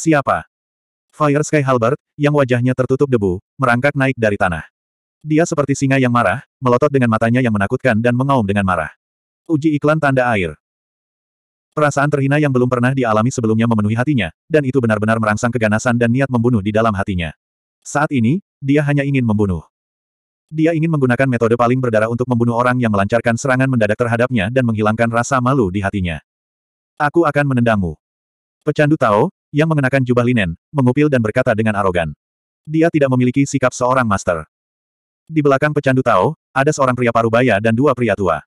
Siapa? Fire Sky Halbert, yang wajahnya tertutup debu, merangkak naik dari tanah. Dia seperti singa yang marah, melotot dengan matanya yang menakutkan dan mengaum dengan marah. Uji iklan tanda air. Perasaan terhina yang belum pernah dialami sebelumnya memenuhi hatinya, dan itu benar-benar merangsang keganasan dan niat membunuh di dalam hatinya. Saat ini, dia hanya ingin membunuh. Dia ingin menggunakan metode paling berdarah untuk membunuh orang yang melancarkan serangan mendadak terhadapnya dan menghilangkan rasa malu di hatinya. Aku akan menendangmu. Pecandu Tao, yang mengenakan jubah linen, mengupil dan berkata dengan arogan. Dia tidak memiliki sikap seorang master. Di belakang pecandu Tao, ada seorang pria parubaya dan dua pria tua.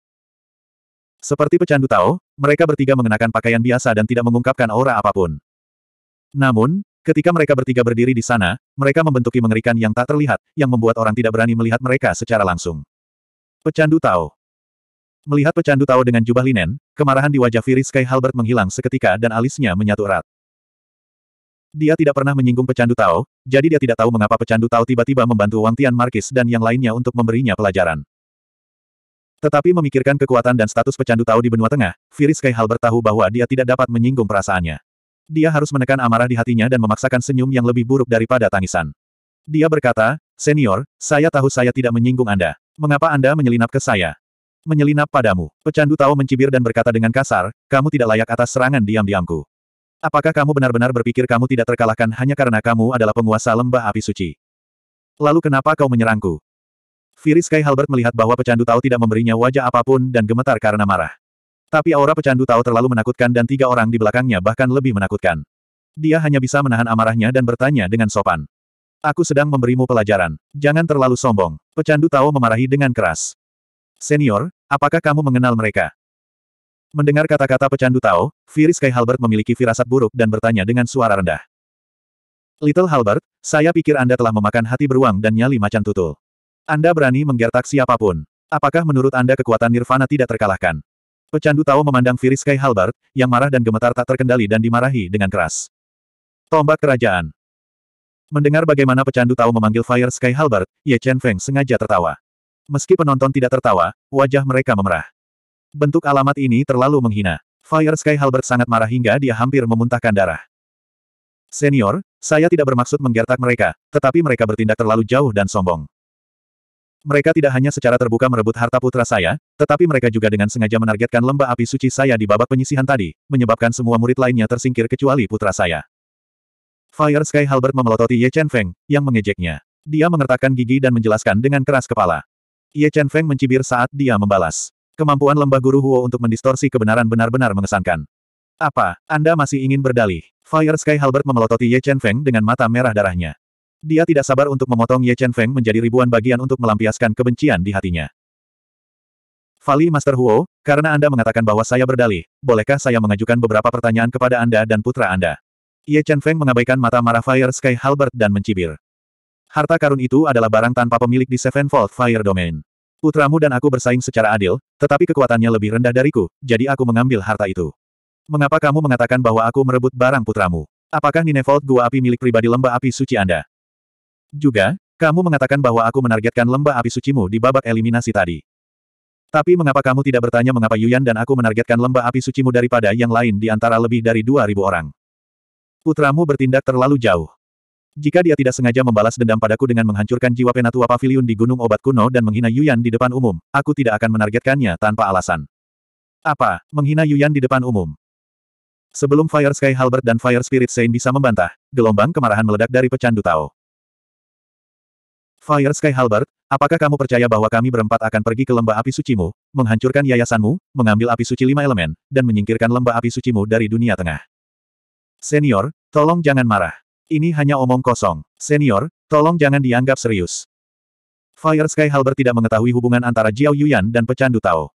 Seperti pecandu Tao, mereka bertiga mengenakan pakaian biasa dan tidak mengungkapkan aura apapun. Namun, ketika mereka bertiga berdiri di sana, mereka membentuki mengerikan yang tak terlihat, yang membuat orang tidak berani melihat mereka secara langsung. Pecandu Tao Melihat pecandu Tao dengan jubah linen, kemarahan di wajah Firis Sky Halbert menghilang seketika dan alisnya menyatu erat. Dia tidak pernah menyinggung pecandu Tao, jadi dia tidak tahu mengapa pecandu Tao tiba-tiba membantu Wang Tian Markis dan yang lainnya untuk memberinya pelajaran. Tetapi memikirkan kekuatan dan status pecandu Tao di benua tengah, Firis Kai Halbert tahu bahwa dia tidak dapat menyinggung perasaannya. Dia harus menekan amarah di hatinya dan memaksakan senyum yang lebih buruk daripada tangisan. Dia berkata, Senior, saya tahu saya tidak menyinggung Anda. Mengapa Anda menyelinap ke saya? Menyelinap padamu. Pecandu Tao mencibir dan berkata dengan kasar, kamu tidak layak atas serangan diam-diamku. Apakah kamu benar-benar berpikir kamu tidak terkalahkan hanya karena kamu adalah penguasa lembah api suci? Lalu kenapa kau menyerangku? Firis Sky Halbert melihat bahwa pecandu tahu tidak memberinya wajah apapun dan gemetar karena marah. Tapi aura pecandu tahu terlalu menakutkan dan tiga orang di belakangnya bahkan lebih menakutkan. Dia hanya bisa menahan amarahnya dan bertanya dengan sopan. Aku sedang memberimu pelajaran. Jangan terlalu sombong. Pecandu tahu memarahi dengan keras. Senior, apakah kamu mengenal mereka? Mendengar kata-kata pecandu Tao, Firis Kai Halbert memiliki firasat buruk dan bertanya dengan suara rendah. Little Halbert, saya pikir Anda telah memakan hati beruang dan nyali macan tutul. Anda berani menggertak siapapun. Apakah menurut Anda kekuatan Nirvana tidak terkalahkan? Pecandu Tao memandang Firis Kai Halbert, yang marah dan gemetar tak terkendali dan dimarahi dengan keras. Tombak Kerajaan Mendengar bagaimana pecandu Tao memanggil Fire Sky Halbert, Ye Chen Feng sengaja tertawa. Meski penonton tidak tertawa, wajah mereka memerah. Bentuk alamat ini terlalu menghina. Fire Sky Halbert sangat marah hingga dia hampir memuntahkan darah. Senior, saya tidak bermaksud menggertak mereka, tetapi mereka bertindak terlalu jauh dan sombong. Mereka tidak hanya secara terbuka merebut harta putra saya, tetapi mereka juga dengan sengaja menargetkan lembah api suci saya di babak penyisihan tadi, menyebabkan semua murid lainnya tersingkir kecuali putra saya. Fire Sky Halbert memelototi Ye Chen Feng, yang mengejeknya. Dia mengertakkan gigi dan menjelaskan dengan keras kepala. Ye Chen Feng mencibir saat dia membalas. Kemampuan lembah guru Huo untuk mendistorsi kebenaran benar-benar mengesankan. Apa, Anda masih ingin berdalih? Fire Sky Halbert memelototi Ye Chen Feng dengan mata merah darahnya. Dia tidak sabar untuk memotong Ye Chen Feng menjadi ribuan bagian untuk melampiaskan kebencian di hatinya. Vali Master Huo, karena Anda mengatakan bahwa saya berdalih, bolehkah saya mengajukan beberapa pertanyaan kepada Anda dan putra Anda? Ye Chen Feng mengabaikan mata marah Fire Sky Halbert dan mencibir. Harta karun itu adalah barang tanpa pemilik di Sevenfold Fire Domain. Putramu dan aku bersaing secara adil, tetapi kekuatannya lebih rendah dariku, jadi aku mengambil harta itu. Mengapa kamu mengatakan bahwa aku merebut barang putramu? Apakah Ninevolt gua api milik pribadi lembah api suci Anda? Juga, kamu mengatakan bahwa aku menargetkan lembah api sucimu di babak eliminasi tadi. Tapi mengapa kamu tidak bertanya mengapa Yuyan dan aku menargetkan lembah api sucimu daripada yang lain di antara lebih dari 2.000 orang? Putramu bertindak terlalu jauh. Jika dia tidak sengaja membalas dendam padaku dengan menghancurkan jiwa Penatua Pavilion di Gunung Obat Kuno dan menghina Yuyan di depan umum, aku tidak akan menargetkannya tanpa alasan. Apa, menghina Yuyan di depan umum? Sebelum Fire Sky Halbert dan Fire Spirit Saint bisa membantah, gelombang kemarahan meledak dari pecandu Tao. Fire Sky Halbert, apakah kamu percaya bahwa kami berempat akan pergi ke lembah api sucimu, menghancurkan yayasanmu, mengambil api suci lima elemen, dan menyingkirkan lembah api sucimu dari dunia tengah? Senior, tolong jangan marah. Ini hanya omong kosong. Senior, tolong jangan dianggap serius. Fire Sky Halbert tidak mengetahui hubungan antara Jiao Yuyan dan pecandu Tao.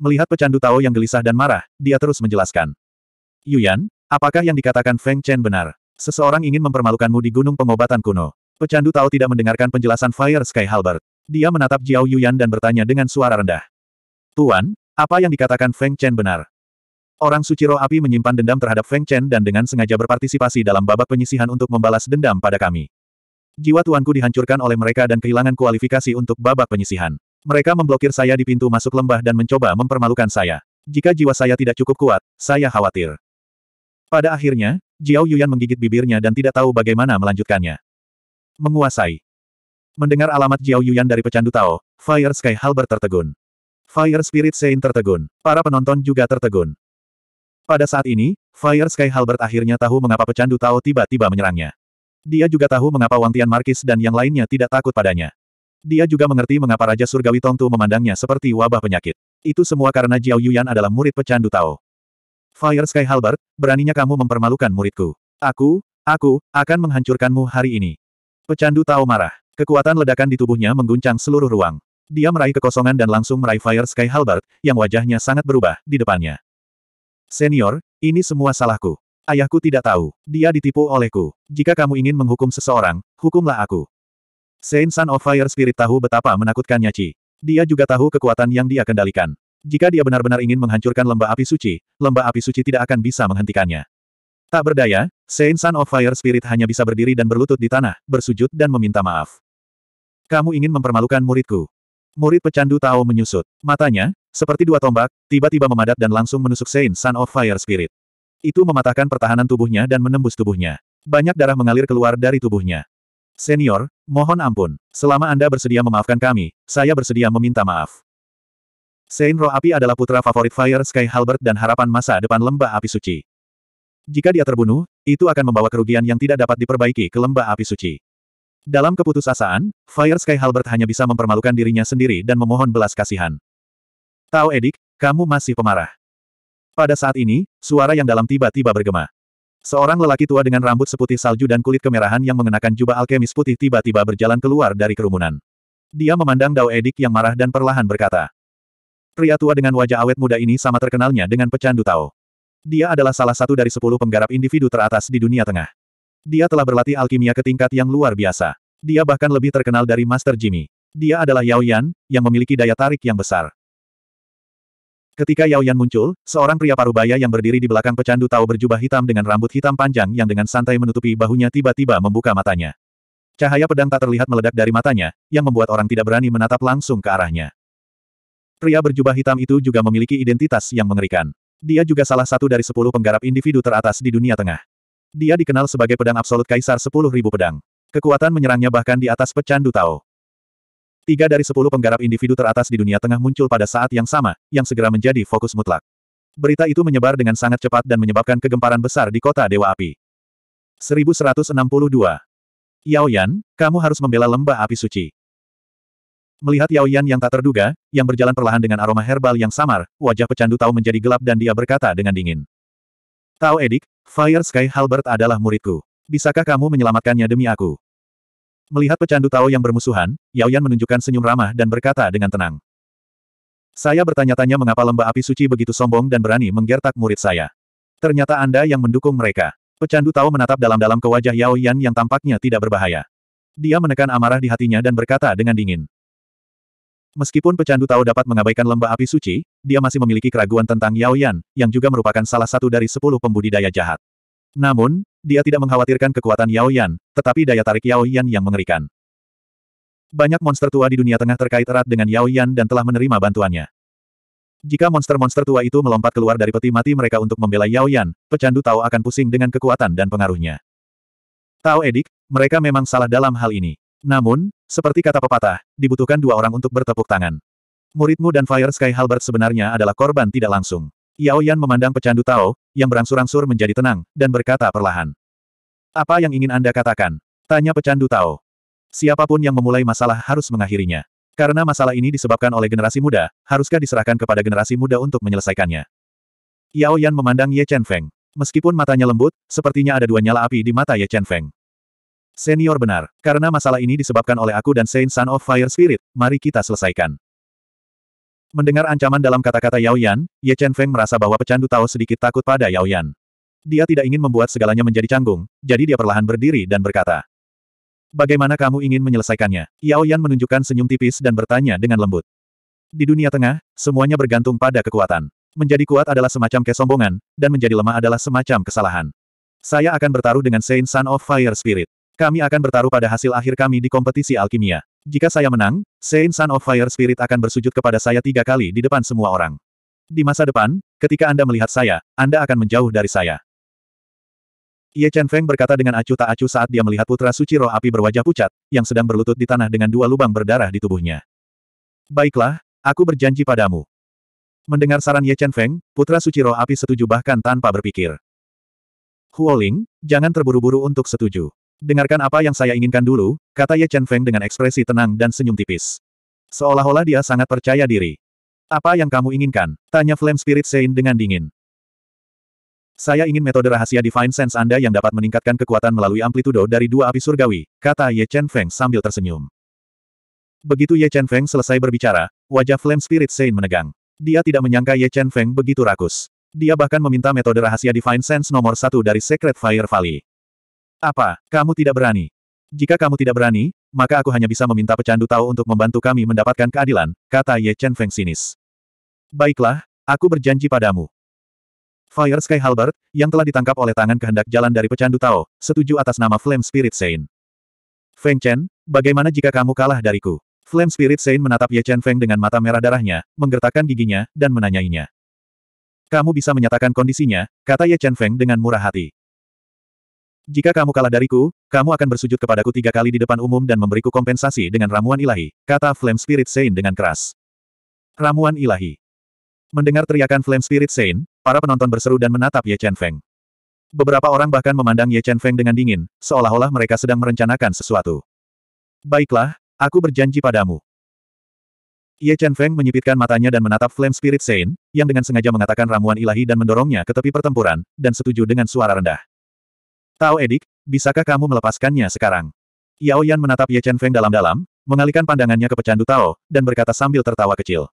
Melihat pecandu Tao yang gelisah dan marah, dia terus menjelaskan. Yuyan, apakah yang dikatakan Feng Chen benar? Seseorang ingin mempermalukanmu di Gunung Pengobatan Kuno. Pecandu Tao tidak mendengarkan penjelasan Fire Sky Halbert. Dia menatap Jiao Yuyan dan bertanya dengan suara rendah. Tuan, apa yang dikatakan Feng Chen benar? Orang suci roh Api menyimpan dendam terhadap Feng Chen dan dengan sengaja berpartisipasi dalam babak penyisihan untuk membalas dendam pada kami. Jiwa tuanku dihancurkan oleh mereka dan kehilangan kualifikasi untuk babak penyisihan. Mereka memblokir saya di pintu masuk lembah dan mencoba mempermalukan saya. Jika jiwa saya tidak cukup kuat, saya khawatir. Pada akhirnya, Jiao Yuyan menggigit bibirnya dan tidak tahu bagaimana melanjutkannya. Menguasai. Mendengar alamat Jiao Yuyan dari pecandu Tao, Fire Sky Halber tertegun. Fire Spirit Sein tertegun. Para penonton juga tertegun. Pada saat ini, Fire Sky Halbert akhirnya tahu mengapa pecandu Tao tiba-tiba menyerangnya. Dia juga tahu mengapa Wang Tian Markis dan yang lainnya tidak takut padanya. Dia juga mengerti mengapa Raja Surgawi Tongtu memandangnya seperti wabah penyakit. Itu semua karena Jiao Yuyan adalah murid pecandu Tao. Fire Sky Halbert, beraninya kamu mempermalukan muridku. Aku, aku, akan menghancurkanmu hari ini. Pecandu Tao marah. Kekuatan ledakan di tubuhnya mengguncang seluruh ruang. Dia meraih kekosongan dan langsung meraih Fire Sky Halbert, yang wajahnya sangat berubah, di depannya. Senior, ini semua salahku. Ayahku tidak tahu. Dia ditipu olehku. Jika kamu ingin menghukum seseorang, hukumlah aku. Saint Sun of Fire Spirit tahu betapa menakutkannya Chi. Dia juga tahu kekuatan yang dia kendalikan. Jika dia benar-benar ingin menghancurkan lembah api suci, lembah api suci tidak akan bisa menghentikannya. Tak berdaya, Saint Sun of Fire Spirit hanya bisa berdiri dan berlutut di tanah, bersujud dan meminta maaf. Kamu ingin mempermalukan muridku. Murid pecandu Tao menyusut. Matanya, seperti dua tombak, tiba-tiba memadat dan langsung menusuk Saint Sun of Fire Spirit. Itu mematahkan pertahanan tubuhnya dan menembus tubuhnya. Banyak darah mengalir keluar dari tubuhnya. Senior, mohon ampun. Selama Anda bersedia memaafkan kami, saya bersedia meminta maaf. Saint Roh Api adalah putra favorit Fire Sky Halbert dan harapan masa depan lembah api suci. Jika dia terbunuh, itu akan membawa kerugian yang tidak dapat diperbaiki ke lembah api suci. Dalam keputusasaan, Fire Sky Halbert hanya bisa mempermalukan dirinya sendiri dan memohon belas kasihan. Tao Edik, kamu masih pemarah. Pada saat ini, suara yang dalam tiba-tiba bergema. Seorang lelaki tua dengan rambut seputih salju dan kulit kemerahan yang mengenakan jubah alkemis putih tiba-tiba berjalan keluar dari kerumunan. Dia memandang Dao Edik yang marah dan perlahan berkata. Pria tua dengan wajah awet muda ini sama terkenalnya dengan pecandu Tao. Dia adalah salah satu dari sepuluh penggarap individu teratas di dunia tengah. Dia telah berlatih alkimia ke tingkat yang luar biasa. Dia bahkan lebih terkenal dari Master Jimmy. Dia adalah Yao Yan, yang memiliki daya tarik yang besar. Ketika Yao Yan muncul, seorang pria parubaya yang berdiri di belakang pecandu tahu berjubah hitam dengan rambut hitam panjang yang dengan santai menutupi bahunya tiba-tiba membuka matanya. Cahaya pedang tak terlihat meledak dari matanya, yang membuat orang tidak berani menatap langsung ke arahnya. Pria berjubah hitam itu juga memiliki identitas yang mengerikan. Dia juga salah satu dari sepuluh penggarap individu teratas di dunia tengah. Dia dikenal sebagai pedang absolut Kaisar sepuluh ribu pedang. Kekuatan menyerangnya bahkan di atas pecandu tahu. Tiga dari sepuluh penggarap individu teratas di dunia tengah muncul pada saat yang sama, yang segera menjadi fokus mutlak. Berita itu menyebar dengan sangat cepat dan menyebabkan kegemparan besar di kota Dewa Api. 1162. Yao Yan, kamu harus membela lembah api suci. Melihat Yao Yan yang tak terduga, yang berjalan perlahan dengan aroma herbal yang samar, wajah pecandu Tao menjadi gelap dan dia berkata dengan dingin. Tao Edik, Fire Sky Halbert adalah muridku. Bisakah kamu menyelamatkannya demi aku? Melihat pecandu Tao yang bermusuhan, Yao Yan menunjukkan senyum ramah dan berkata dengan tenang. Saya bertanya-tanya mengapa lembah api suci begitu sombong dan berani menggertak murid saya. Ternyata Anda yang mendukung mereka. Pecandu Tao menatap dalam-dalam ke wajah Yao Yan yang tampaknya tidak berbahaya. Dia menekan amarah di hatinya dan berkata dengan dingin. Meskipun pecandu Tao dapat mengabaikan lembah api suci, dia masih memiliki keraguan tentang Yao Yan, yang juga merupakan salah satu dari sepuluh pembudidaya jahat. Namun, dia tidak mengkhawatirkan kekuatan Yao Yan, tetapi daya tarik Yao Yan yang mengerikan. Banyak monster tua di dunia tengah terkait erat dengan Yao Yan dan telah menerima bantuannya. Jika monster-monster tua itu melompat keluar dari peti mati mereka untuk membela Yao Yan, pecandu Tao akan pusing dengan kekuatan dan pengaruhnya. Tao edik, mereka memang salah dalam hal ini. Namun, seperti kata pepatah, dibutuhkan dua orang untuk bertepuk tangan. Muridmu dan Fire Sky Halbert sebenarnya adalah korban tidak langsung. Yao Yan memandang pecandu Tao, yang berangsur-angsur menjadi tenang, dan berkata perlahan. Apa yang ingin Anda katakan? Tanya pecandu Tao. Siapapun yang memulai masalah harus mengakhirinya. Karena masalah ini disebabkan oleh generasi muda, haruskah diserahkan kepada generasi muda untuk menyelesaikannya? Yao Yan memandang Ye Chen Feng. Meskipun matanya lembut, sepertinya ada dua nyala api di mata Ye Chen Feng. Senior benar, karena masalah ini disebabkan oleh aku dan Saint Son of Fire Spirit, mari kita selesaikan. Mendengar ancaman dalam kata-kata Yao Yan, Ye Chen Feng merasa bahwa pecandu Tao sedikit takut pada Yao Yan. Dia tidak ingin membuat segalanya menjadi canggung, jadi dia perlahan berdiri dan berkata. Bagaimana kamu ingin menyelesaikannya? Yao Yan menunjukkan senyum tipis dan bertanya dengan lembut. Di dunia tengah, semuanya bergantung pada kekuatan. Menjadi kuat adalah semacam kesombongan, dan menjadi lemah adalah semacam kesalahan. Saya akan bertaruh dengan Saint Sun of Fire Spirit. Kami akan bertaruh pada hasil akhir kami di kompetisi alkimia. Jika saya menang, Saint Son of Fire Spirit akan bersujud kepada saya tiga kali di depan semua orang. Di masa depan, ketika Anda melihat saya, Anda akan menjauh dari saya. Ye Chen Feng berkata dengan acuh tak acuh saat dia melihat putra suci roh api berwajah pucat, yang sedang berlutut di tanah dengan dua lubang berdarah di tubuhnya. Baiklah, aku berjanji padamu. Mendengar saran Ye Chen Feng, putra suci roh api setuju bahkan tanpa berpikir. Huoling, jangan terburu-buru untuk setuju. Dengarkan apa yang saya inginkan dulu, kata Ye Chen Feng dengan ekspresi tenang dan senyum tipis. Seolah-olah dia sangat percaya diri. Apa yang kamu inginkan? Tanya Flame Spirit Saint dengan dingin. Saya ingin metode rahasia Divine Sense Anda yang dapat meningkatkan kekuatan melalui amplitudo dari dua api surgawi, kata Ye Chen Feng sambil tersenyum. Begitu Ye Chen Feng selesai berbicara, wajah Flame Spirit Saint menegang. Dia tidak menyangka Ye Chen Feng begitu rakus. Dia bahkan meminta metode rahasia Divine Sense nomor satu dari Secret Fire Valley. Apa, kamu tidak berani? Jika kamu tidak berani, maka aku hanya bisa meminta pecandu tahu untuk membantu kami mendapatkan keadilan, kata Ye Chen Feng sinis. Baiklah, aku berjanji padamu. Fire Sky Halbert, yang telah ditangkap oleh tangan kehendak jalan dari pecandu Tao, setuju atas nama Flame Spirit Saint. Feng Chen, bagaimana jika kamu kalah dariku? Flame Spirit Saint menatap Ye Chen Feng dengan mata merah darahnya, menggertakkan giginya, dan menanyainya. Kamu bisa menyatakan kondisinya, kata Ye Chen Feng dengan murah hati. Jika kamu kalah dariku, kamu akan bersujud kepadaku tiga kali di depan umum dan memberiku kompensasi dengan ramuan ilahi, kata Flame Spirit Saint dengan keras. Ramuan ilahi. Mendengar teriakan Flame Spirit Saint, para penonton berseru dan menatap Ye Chen Feng. Beberapa orang bahkan memandang Ye Chen Feng dengan dingin, seolah-olah mereka sedang merencanakan sesuatu. Baiklah, aku berjanji padamu. Ye Chen Feng menyipitkan matanya dan menatap Flame Spirit Saint, yang dengan sengaja mengatakan ramuan ilahi dan mendorongnya ke tepi pertempuran, dan setuju dengan suara rendah. Tao Edik, bisakah kamu melepaskannya sekarang? Yao Yan menatap Ye Chen Feng dalam-dalam, mengalihkan pandangannya ke pecandu Tao, dan berkata sambil tertawa kecil.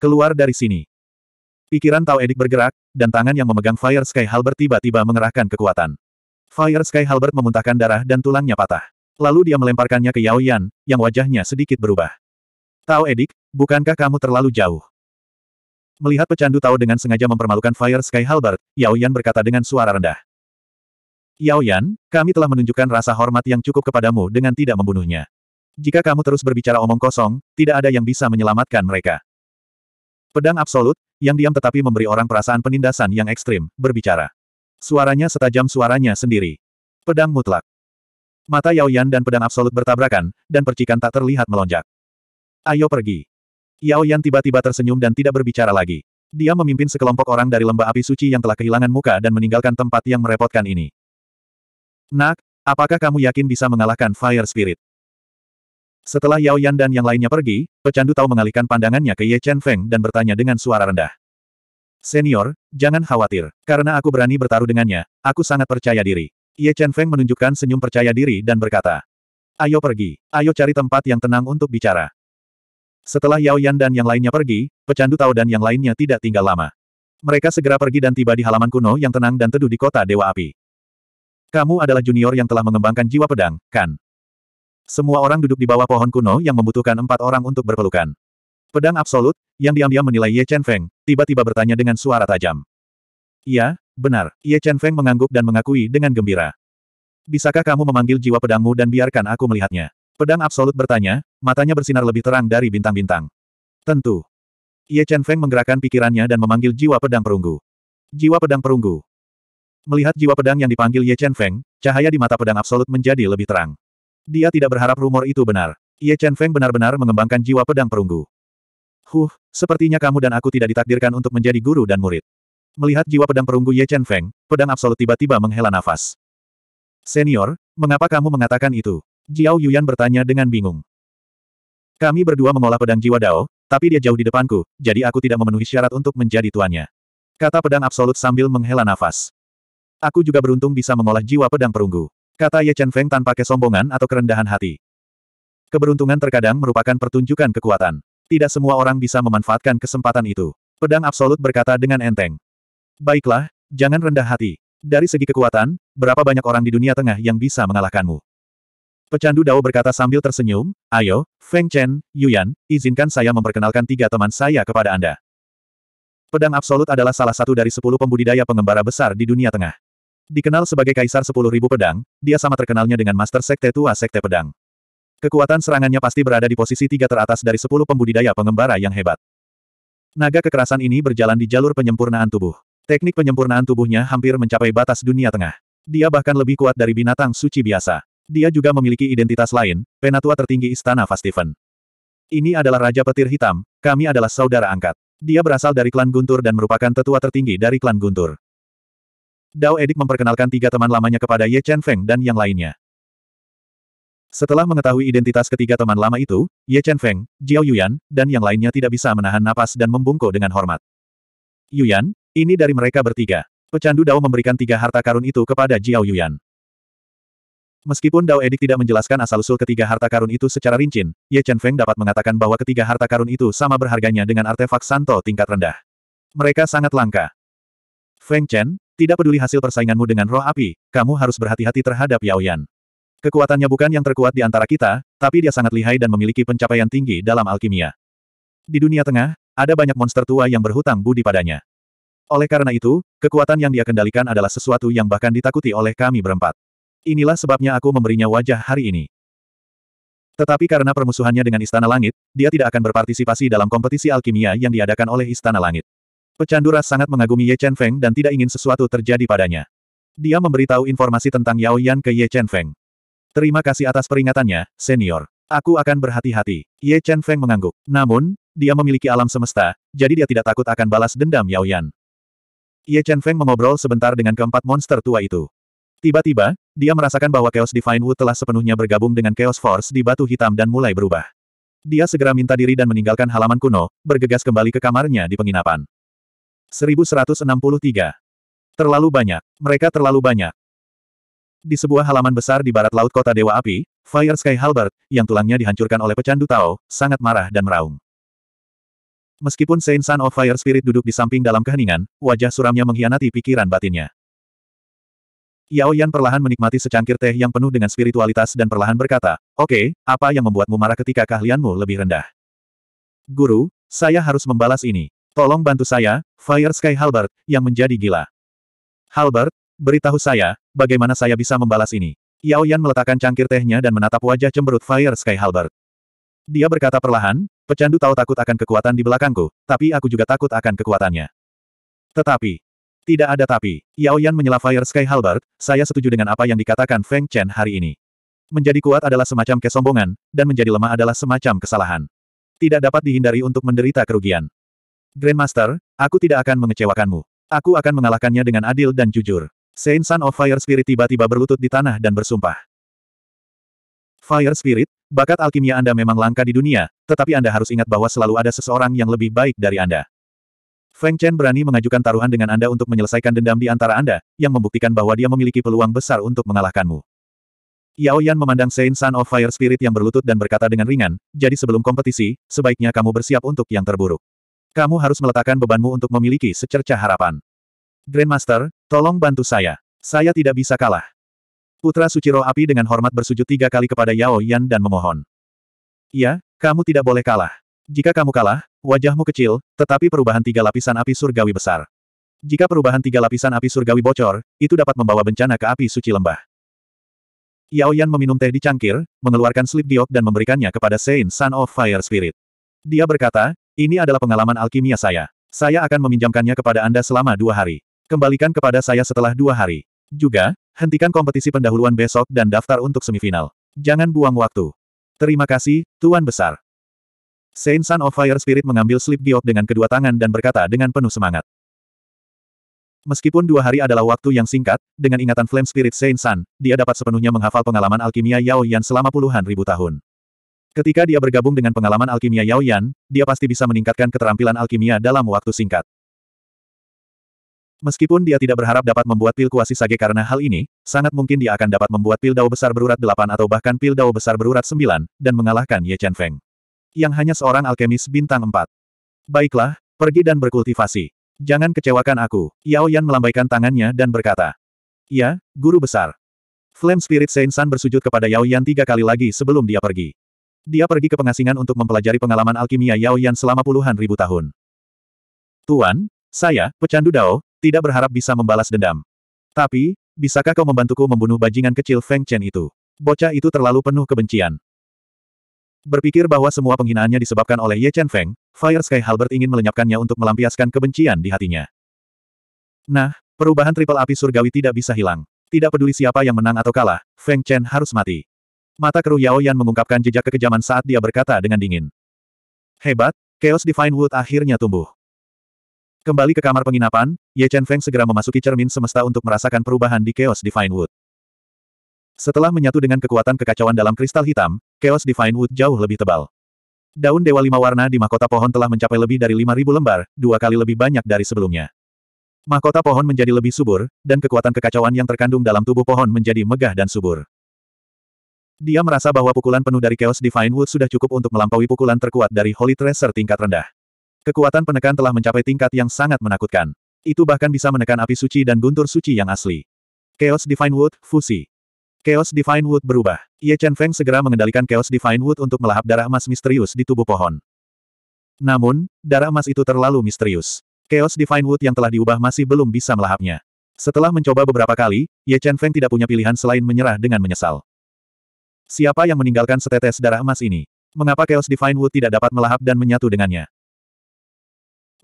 Keluar dari sini. Pikiran Tao Edik bergerak, dan tangan yang memegang Fire Sky Halbert tiba-tiba mengerahkan kekuatan. Fire Sky Halbert memuntahkan darah dan tulangnya patah. Lalu dia melemparkannya ke Yao Yan, yang wajahnya sedikit berubah. Tao Edik, bukankah kamu terlalu jauh? Melihat pecandu Tao dengan sengaja mempermalukan Fire Sky Halbert, Yao Yan berkata dengan suara rendah. Yao Yan, kami telah menunjukkan rasa hormat yang cukup kepadamu dengan tidak membunuhnya. Jika kamu terus berbicara omong kosong, tidak ada yang bisa menyelamatkan mereka. Pedang absolut, yang diam tetapi memberi orang perasaan penindasan yang ekstrim, berbicara. Suaranya setajam suaranya sendiri. Pedang mutlak. Mata Yao Yan dan pedang absolut bertabrakan, dan percikan tak terlihat melonjak. Ayo pergi. Yao Yan tiba-tiba tersenyum dan tidak berbicara lagi. Dia memimpin sekelompok orang dari lembah api suci yang telah kehilangan muka dan meninggalkan tempat yang merepotkan ini. Nak, apakah kamu yakin bisa mengalahkan Fire Spirit? Setelah Yao Yan dan yang lainnya pergi, pecandu tahu mengalihkan pandangannya ke Ye Chen Feng dan bertanya dengan suara rendah. Senior, jangan khawatir, karena aku berani bertaruh dengannya, aku sangat percaya diri. Ye Chen Feng menunjukkan senyum percaya diri dan berkata, Ayo pergi, ayo cari tempat yang tenang untuk bicara. Setelah Yao Yan dan yang lainnya pergi, pecandu tahu dan yang lainnya tidak tinggal lama. Mereka segera pergi dan tiba di halaman kuno yang tenang dan teduh di kota Dewa Api. Kamu adalah junior yang telah mengembangkan jiwa pedang, kan? Semua orang duduk di bawah pohon kuno yang membutuhkan empat orang untuk berpelukan. Pedang absolut, yang diam-diam menilai Ye Chen Feng, tiba-tiba bertanya dengan suara tajam. Iya, benar. Ye Chen Feng mengangguk dan mengakui dengan gembira. Bisakah kamu memanggil jiwa pedangmu dan biarkan aku melihatnya? Pedang absolut bertanya, matanya bersinar lebih terang dari bintang-bintang. Tentu. Ye Chen Feng menggerakkan pikirannya dan memanggil jiwa pedang perunggu. Jiwa pedang perunggu. Melihat jiwa pedang yang dipanggil Ye Chen Feng, cahaya di mata pedang absolut menjadi lebih terang. Dia tidak berharap rumor itu benar. Ye Chen Feng benar-benar mengembangkan jiwa pedang perunggu. Huh, sepertinya kamu dan aku tidak ditakdirkan untuk menjadi guru dan murid. Melihat jiwa pedang perunggu Ye Chen Feng, pedang absolut tiba-tiba menghela nafas. Senior, mengapa kamu mengatakan itu? Jiao Yuyan bertanya dengan bingung. Kami berdua mengolah pedang jiwa Dao, tapi dia jauh di depanku, jadi aku tidak memenuhi syarat untuk menjadi tuannya. Kata pedang absolut sambil menghela nafas. Aku juga beruntung bisa mengolah jiwa pedang perunggu. Kata Ye Chen Feng tanpa kesombongan atau kerendahan hati. Keberuntungan terkadang merupakan pertunjukan kekuatan. Tidak semua orang bisa memanfaatkan kesempatan itu. Pedang absolut berkata dengan enteng. Baiklah, jangan rendah hati. Dari segi kekuatan, berapa banyak orang di dunia tengah yang bisa mengalahkanmu? Pecandu Dao berkata sambil tersenyum, Ayo, Feng Chen, Yuyan, izinkan saya memperkenalkan tiga teman saya kepada Anda. Pedang Absolut adalah salah satu dari sepuluh pembudidaya pengembara besar di dunia tengah. Dikenal sebagai Kaisar 10.000 Pedang, dia sama terkenalnya dengan Master Sekte Tua Sekte Pedang. Kekuatan serangannya pasti berada di posisi tiga teratas dari 10 pembudidaya pengembara yang hebat. Naga kekerasan ini berjalan di jalur penyempurnaan tubuh. Teknik penyempurnaan tubuhnya hampir mencapai batas dunia tengah. Dia bahkan lebih kuat dari binatang suci biasa. Dia juga memiliki identitas lain, penatua tertinggi Istana Fastiven. Ini adalah Raja Petir Hitam, kami adalah saudara angkat. Dia berasal dari klan Guntur dan merupakan tetua tertinggi dari klan Guntur. Dao Edik memperkenalkan tiga teman lamanya kepada Ye Chen Feng dan yang lainnya. Setelah mengetahui identitas ketiga teman lama itu, Ye Chen Feng, Jiao Yuyan, dan yang lainnya tidak bisa menahan napas dan membungkuk dengan hormat. Yuyan, ini dari mereka bertiga. Pecandu Dao memberikan tiga harta karun itu kepada Jiao Yuyan. Meskipun Dao Edik tidak menjelaskan asal-usul ketiga harta karun itu secara rinci, Ye Chen Feng dapat mengatakan bahwa ketiga harta karun itu sama berharganya dengan artefak Santo tingkat rendah. Mereka sangat langka. Feng Chen, tidak peduli hasil persainganmu dengan roh api, kamu harus berhati-hati terhadap Yao Yan. Kekuatannya bukan yang terkuat di antara kita, tapi dia sangat lihai dan memiliki pencapaian tinggi dalam alkimia. Di dunia tengah, ada banyak monster tua yang berhutang budi padanya. Oleh karena itu, kekuatan yang dia kendalikan adalah sesuatu yang bahkan ditakuti oleh kami berempat. Inilah sebabnya aku memberinya wajah hari ini. Tetapi karena permusuhannya dengan Istana Langit, dia tidak akan berpartisipasi dalam kompetisi alkimia yang diadakan oleh Istana Langit. Pecandu ras sangat mengagumi Ye Chen Feng dan tidak ingin sesuatu terjadi padanya. Dia memberitahu informasi tentang Yao Yan ke Ye Chen Feng. Terima kasih atas peringatannya, senior. Aku akan berhati-hati. Ye Chen Feng mengangguk. Namun, dia memiliki alam semesta, jadi dia tidak takut akan balas dendam Yao Yan. Ye Chen Feng mengobrol sebentar dengan keempat monster tua itu. Tiba-tiba, dia merasakan bahwa Chaos Divine Wood telah sepenuhnya bergabung dengan Chaos Force di batu hitam dan mulai berubah. Dia segera minta diri dan meninggalkan halaman kuno, bergegas kembali ke kamarnya di penginapan. 1163. Terlalu banyak. Mereka terlalu banyak. Di sebuah halaman besar di barat laut kota Dewa Api, Fire Sky Halbert, yang tulangnya dihancurkan oleh pecandu Tao, sangat marah dan meraung. Meskipun Saint Son of Fire Spirit duduk di samping dalam keheningan, wajah suramnya mengkhianati pikiran batinnya. Yao Yan perlahan menikmati secangkir teh yang penuh dengan spiritualitas dan perlahan berkata, Oke, okay, apa yang membuatmu marah ketika keahlianmu lebih rendah? Guru, saya harus membalas ini. Tolong bantu saya, Fire Sky Halbert, yang menjadi gila. Halbert, beritahu saya, bagaimana saya bisa membalas ini. Yao Yan meletakkan cangkir tehnya dan menatap wajah cemberut Fire Sky Halbert. Dia berkata perlahan, pecandu tahu takut akan kekuatan di belakangku, tapi aku juga takut akan kekuatannya. Tetapi, tidak ada tapi, Yao Yan menyela Fire Sky Halbert, saya setuju dengan apa yang dikatakan Feng Chen hari ini. Menjadi kuat adalah semacam kesombongan, dan menjadi lemah adalah semacam kesalahan. Tidak dapat dihindari untuk menderita kerugian. Grandmaster, aku tidak akan mengecewakanmu. Aku akan mengalahkannya dengan adil dan jujur. Saint Sun of Fire Spirit tiba-tiba berlutut di tanah dan bersumpah. Fire Spirit, bakat alkimia Anda memang langka di dunia, tetapi Anda harus ingat bahwa selalu ada seseorang yang lebih baik dari Anda. Feng Chen berani mengajukan taruhan dengan Anda untuk menyelesaikan dendam di antara Anda, yang membuktikan bahwa dia memiliki peluang besar untuk mengalahkanmu. Yao Yan memandang Saint Sun of Fire Spirit yang berlutut dan berkata dengan ringan, jadi sebelum kompetisi, sebaiknya kamu bersiap untuk yang terburuk. Kamu harus meletakkan bebanmu untuk memiliki secerca harapan. Grandmaster, tolong bantu saya. Saya tidak bisa kalah. Putra suci roh Api dengan hormat bersujud tiga kali kepada Yao Yan dan memohon. Iya, kamu tidak boleh kalah. Jika kamu kalah, wajahmu kecil, tetapi perubahan tiga lapisan api surgawi besar. Jika perubahan tiga lapisan api surgawi bocor, itu dapat membawa bencana ke api suci lembah. Yao Yan meminum teh di cangkir, mengeluarkan slip diok dan memberikannya kepada Saint Son of Fire Spirit. Dia berkata, ini adalah pengalaman alkimia saya. Saya akan meminjamkannya kepada Anda selama dua hari. Kembalikan kepada saya setelah dua hari. Juga, hentikan kompetisi pendahuluan besok dan daftar untuk semifinal. Jangan buang waktu. Terima kasih, Tuan Besar. Saint Sun of Fire Spirit mengambil slip giok dengan kedua tangan dan berkata dengan penuh semangat. Meskipun dua hari adalah waktu yang singkat, dengan ingatan Flame Spirit Saint Sun, dia dapat sepenuhnya menghafal pengalaman alkimia Yao Yan selama puluhan ribu tahun. Ketika dia bergabung dengan pengalaman alkimia Yao Yan, dia pasti bisa meningkatkan keterampilan alkimia dalam waktu singkat. Meskipun dia tidak berharap dapat membuat pil kuasi sage karena hal ini, sangat mungkin dia akan dapat membuat pil dao besar berurat 8 atau bahkan pil dao besar berurat 9, dan mengalahkan Ye Chen Feng. Yang hanya seorang alkemis bintang 4. Baiklah, pergi dan berkultivasi. Jangan kecewakan aku. Yao Yan melambaikan tangannya dan berkata. Ya, guru besar. Flame Spirit Saint San bersujud kepada Yao Yan tiga kali lagi sebelum dia pergi. Dia pergi ke pengasingan untuk mempelajari pengalaman alkimia Yao Yan selama puluhan ribu tahun. Tuan, saya, pecandu Dao, tidak berharap bisa membalas dendam. Tapi, bisakah kau membantuku membunuh bajingan kecil Feng Chen itu? Bocah itu terlalu penuh kebencian. Berpikir bahwa semua penghinaannya disebabkan oleh Ye Chen Feng, Fire Sky Halbert ingin melenyapkannya untuk melampiaskan kebencian di hatinya. Nah, perubahan triple api surgawi tidak bisa hilang. Tidak peduli siapa yang menang atau kalah, Feng Chen harus mati. Mata keruh Yao Yan mengungkapkan jejak kekejaman saat dia berkata dengan dingin. Hebat, Chaos Divine Wood akhirnya tumbuh. Kembali ke kamar penginapan, Ye Chen Feng segera memasuki cermin semesta untuk merasakan perubahan di Chaos Divine Wood. Setelah menyatu dengan kekuatan kekacauan dalam kristal hitam, Chaos Divine Wood jauh lebih tebal. Daun dewa lima warna di mahkota pohon telah mencapai lebih dari 5.000 lembar, dua kali lebih banyak dari sebelumnya. Mahkota pohon menjadi lebih subur, dan kekuatan kekacauan yang terkandung dalam tubuh pohon menjadi megah dan subur. Dia merasa bahwa pukulan penuh dari Chaos Divine Wood sudah cukup untuk melampaui pukulan terkuat dari Holy Tracer tingkat rendah. Kekuatan penekan telah mencapai tingkat yang sangat menakutkan. Itu bahkan bisa menekan api suci dan guntur suci yang asli. Chaos Divine Wood, fusi. Chaos Divine Wood berubah. Ye Chen Feng segera mengendalikan Chaos Divine Wood untuk melahap darah emas misterius di tubuh pohon. Namun, darah emas itu terlalu misterius. Chaos Divine Wood yang telah diubah masih belum bisa melahapnya. Setelah mencoba beberapa kali, Ye Chen Feng tidak punya pilihan selain menyerah dengan menyesal. Siapa yang meninggalkan setetes darah emas ini? Mengapa Chaos Divine Wood tidak dapat melahap dan menyatu dengannya?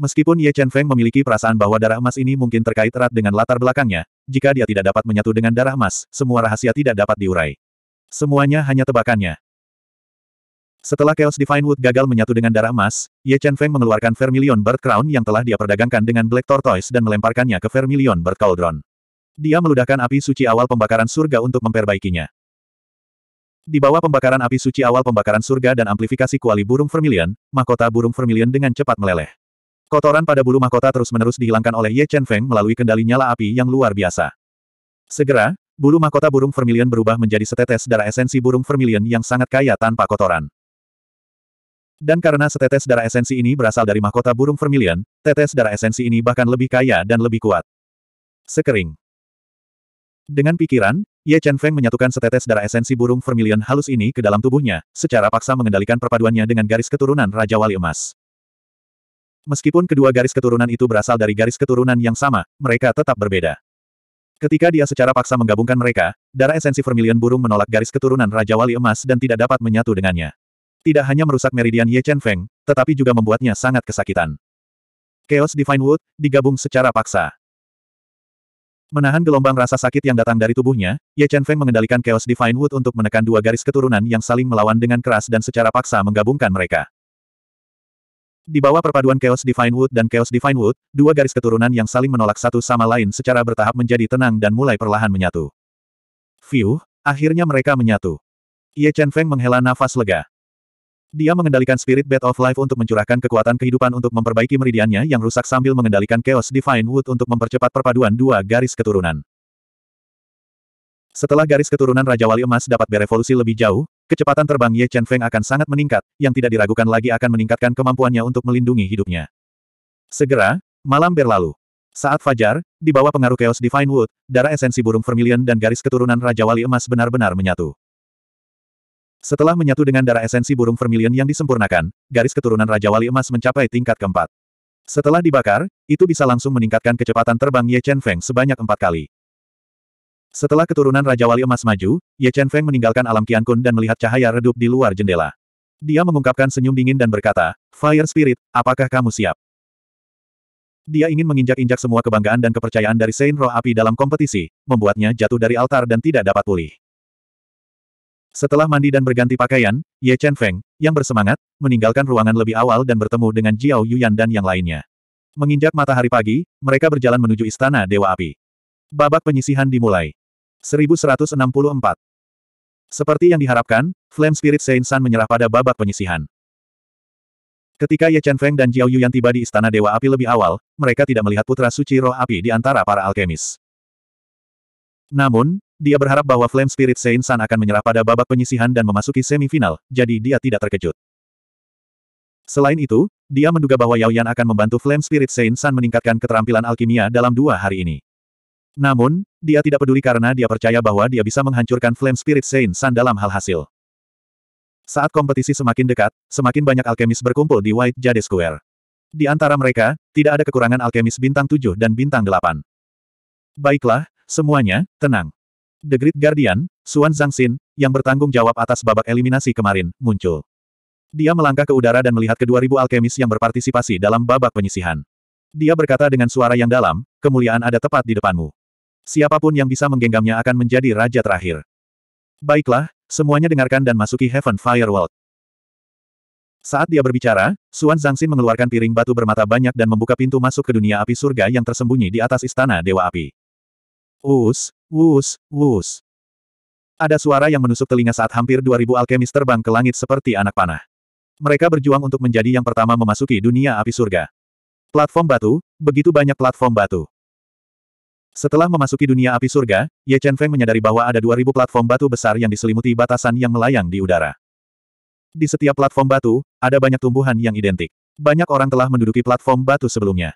Meskipun Ye Chen Feng memiliki perasaan bahwa darah emas ini mungkin terkait erat dengan latar belakangnya, jika dia tidak dapat menyatu dengan darah emas, semua rahasia tidak dapat diurai. Semuanya hanya tebakannya. Setelah Chaos Divine Wood gagal menyatu dengan darah emas, Ye Chen Feng mengeluarkan Vermilion Bird Crown yang telah dia perdagangkan dengan Black Tortoise dan melemparkannya ke Vermilion Bird Cauldron. Dia meludahkan api suci awal pembakaran surga untuk memperbaikinya. Di bawah pembakaran api suci awal pembakaran surga dan amplifikasi kuali burung vermilion, mahkota burung vermilion dengan cepat meleleh. Kotoran pada bulu mahkota terus-menerus dihilangkan oleh Ye Chen Feng melalui kendali nyala api yang luar biasa. Segera, bulu mahkota burung vermilion berubah menjadi setetes darah esensi burung vermilion yang sangat kaya tanpa kotoran. Dan karena setetes darah esensi ini berasal dari mahkota burung vermilion, tetes darah esensi ini bahkan lebih kaya dan lebih kuat. Sekering. Dengan pikiran, Ye Chen Feng menyatukan setetes darah esensi burung vermilion halus ini ke dalam tubuhnya, secara paksa mengendalikan perpaduannya dengan garis keturunan Raja Wali Emas. Meskipun kedua garis keturunan itu berasal dari garis keturunan yang sama, mereka tetap berbeda. Ketika dia secara paksa menggabungkan mereka, darah esensi vermilion burung menolak garis keturunan Raja Wali Emas dan tidak dapat menyatu dengannya. Tidak hanya merusak meridian Ye Chen Feng, tetapi juga membuatnya sangat kesakitan. Chaos Divine Wood, digabung secara paksa. Menahan gelombang rasa sakit yang datang dari tubuhnya, Ye Chen Feng mengendalikan Chaos Divine Wood untuk menekan dua garis keturunan yang saling melawan dengan keras dan secara paksa menggabungkan mereka. Di bawah perpaduan Chaos Divine Wood dan Chaos Divine Wood, dua garis keturunan yang saling menolak satu sama lain secara bertahap menjadi tenang dan mulai perlahan menyatu. Fiuh, akhirnya mereka menyatu. Ye Chen Feng menghela nafas lega. Dia mengendalikan Spirit Bed of Life untuk mencurahkan kekuatan kehidupan untuk memperbaiki meridiannya yang rusak sambil mengendalikan Chaos Divine Wood untuk mempercepat perpaduan dua garis keturunan. Setelah garis keturunan Raja Wali Emas dapat berevolusi lebih jauh, kecepatan terbang Ye Chen Feng akan sangat meningkat, yang tidak diragukan lagi akan meningkatkan kemampuannya untuk melindungi hidupnya. Segera, malam berlalu. Saat fajar, di bawah pengaruh Chaos Divine Wood, darah esensi burung vermilion dan garis keturunan Raja Wali Emas benar-benar menyatu. Setelah menyatu dengan darah esensi burung vermilion yang disempurnakan, garis keturunan Raja Wali Emas mencapai tingkat keempat. Setelah dibakar, itu bisa langsung meningkatkan kecepatan terbang Ye Chen Feng sebanyak empat kali. Setelah keturunan Raja Wali Emas maju, Ye Chen Feng meninggalkan alam Qian Kun dan melihat cahaya redup di luar jendela. Dia mengungkapkan senyum dingin dan berkata, Fire Spirit, apakah kamu siap? Dia ingin menginjak-injak semua kebanggaan dan kepercayaan dari Saint Roh Api dalam kompetisi, membuatnya jatuh dari altar dan tidak dapat pulih. Setelah mandi dan berganti pakaian, Ye Chen Feng, yang bersemangat, meninggalkan ruangan lebih awal dan bertemu dengan Jiao Yuyan dan yang lainnya. Menginjak matahari pagi, mereka berjalan menuju Istana Dewa Api. Babak penyisihan dimulai. 1164 Seperti yang diharapkan, Flame Spirit Saint San menyerah pada babak penyisihan. Ketika Ye Chen Feng dan Jiao Yuyan tiba di Istana Dewa Api lebih awal, mereka tidak melihat putra suci roh api di antara para alkemis. Namun, dia berharap bahwa Flame Spirit Saint San akan menyerah pada babak penyisihan dan memasuki semifinal, jadi dia tidak terkejut. Selain itu, dia menduga bahwa Yao Yan akan membantu Flame Spirit Saint San meningkatkan keterampilan alkimia dalam dua hari ini. Namun, dia tidak peduli karena dia percaya bahwa dia bisa menghancurkan Flame Spirit Saint San dalam hal hasil. Saat kompetisi semakin dekat, semakin banyak alkemis berkumpul di White Jade Square. Di antara mereka, tidak ada kekurangan alkemis bintang 7 dan bintang 8. Baiklah, semuanya, tenang. The Great Guardian, Xuan Zhangxin, yang bertanggung jawab atas babak eliminasi kemarin, muncul. Dia melangkah ke udara dan melihat kedua ribu alkemis yang berpartisipasi dalam babak penyisihan. Dia berkata dengan suara yang dalam, kemuliaan ada tepat di depanmu. Siapapun yang bisa menggenggamnya akan menjadi raja terakhir. Baiklah, semuanya dengarkan dan masuki Heaven Fire World." Saat dia berbicara, Xuan Zhangxin mengeluarkan piring batu bermata banyak dan membuka pintu masuk ke dunia api surga yang tersembunyi di atas istana Dewa Api. Us, Wus, wus. Ada suara yang menusuk telinga saat hampir 2000 alkemis terbang ke langit seperti anak panah. Mereka berjuang untuk menjadi yang pertama memasuki dunia api surga. Platform batu, begitu banyak platform batu. Setelah memasuki dunia api surga, Ye Chen Feng menyadari bahwa ada 2000 platform batu besar yang diselimuti batasan yang melayang di udara. Di setiap platform batu, ada banyak tumbuhan yang identik. Banyak orang telah menduduki platform batu sebelumnya.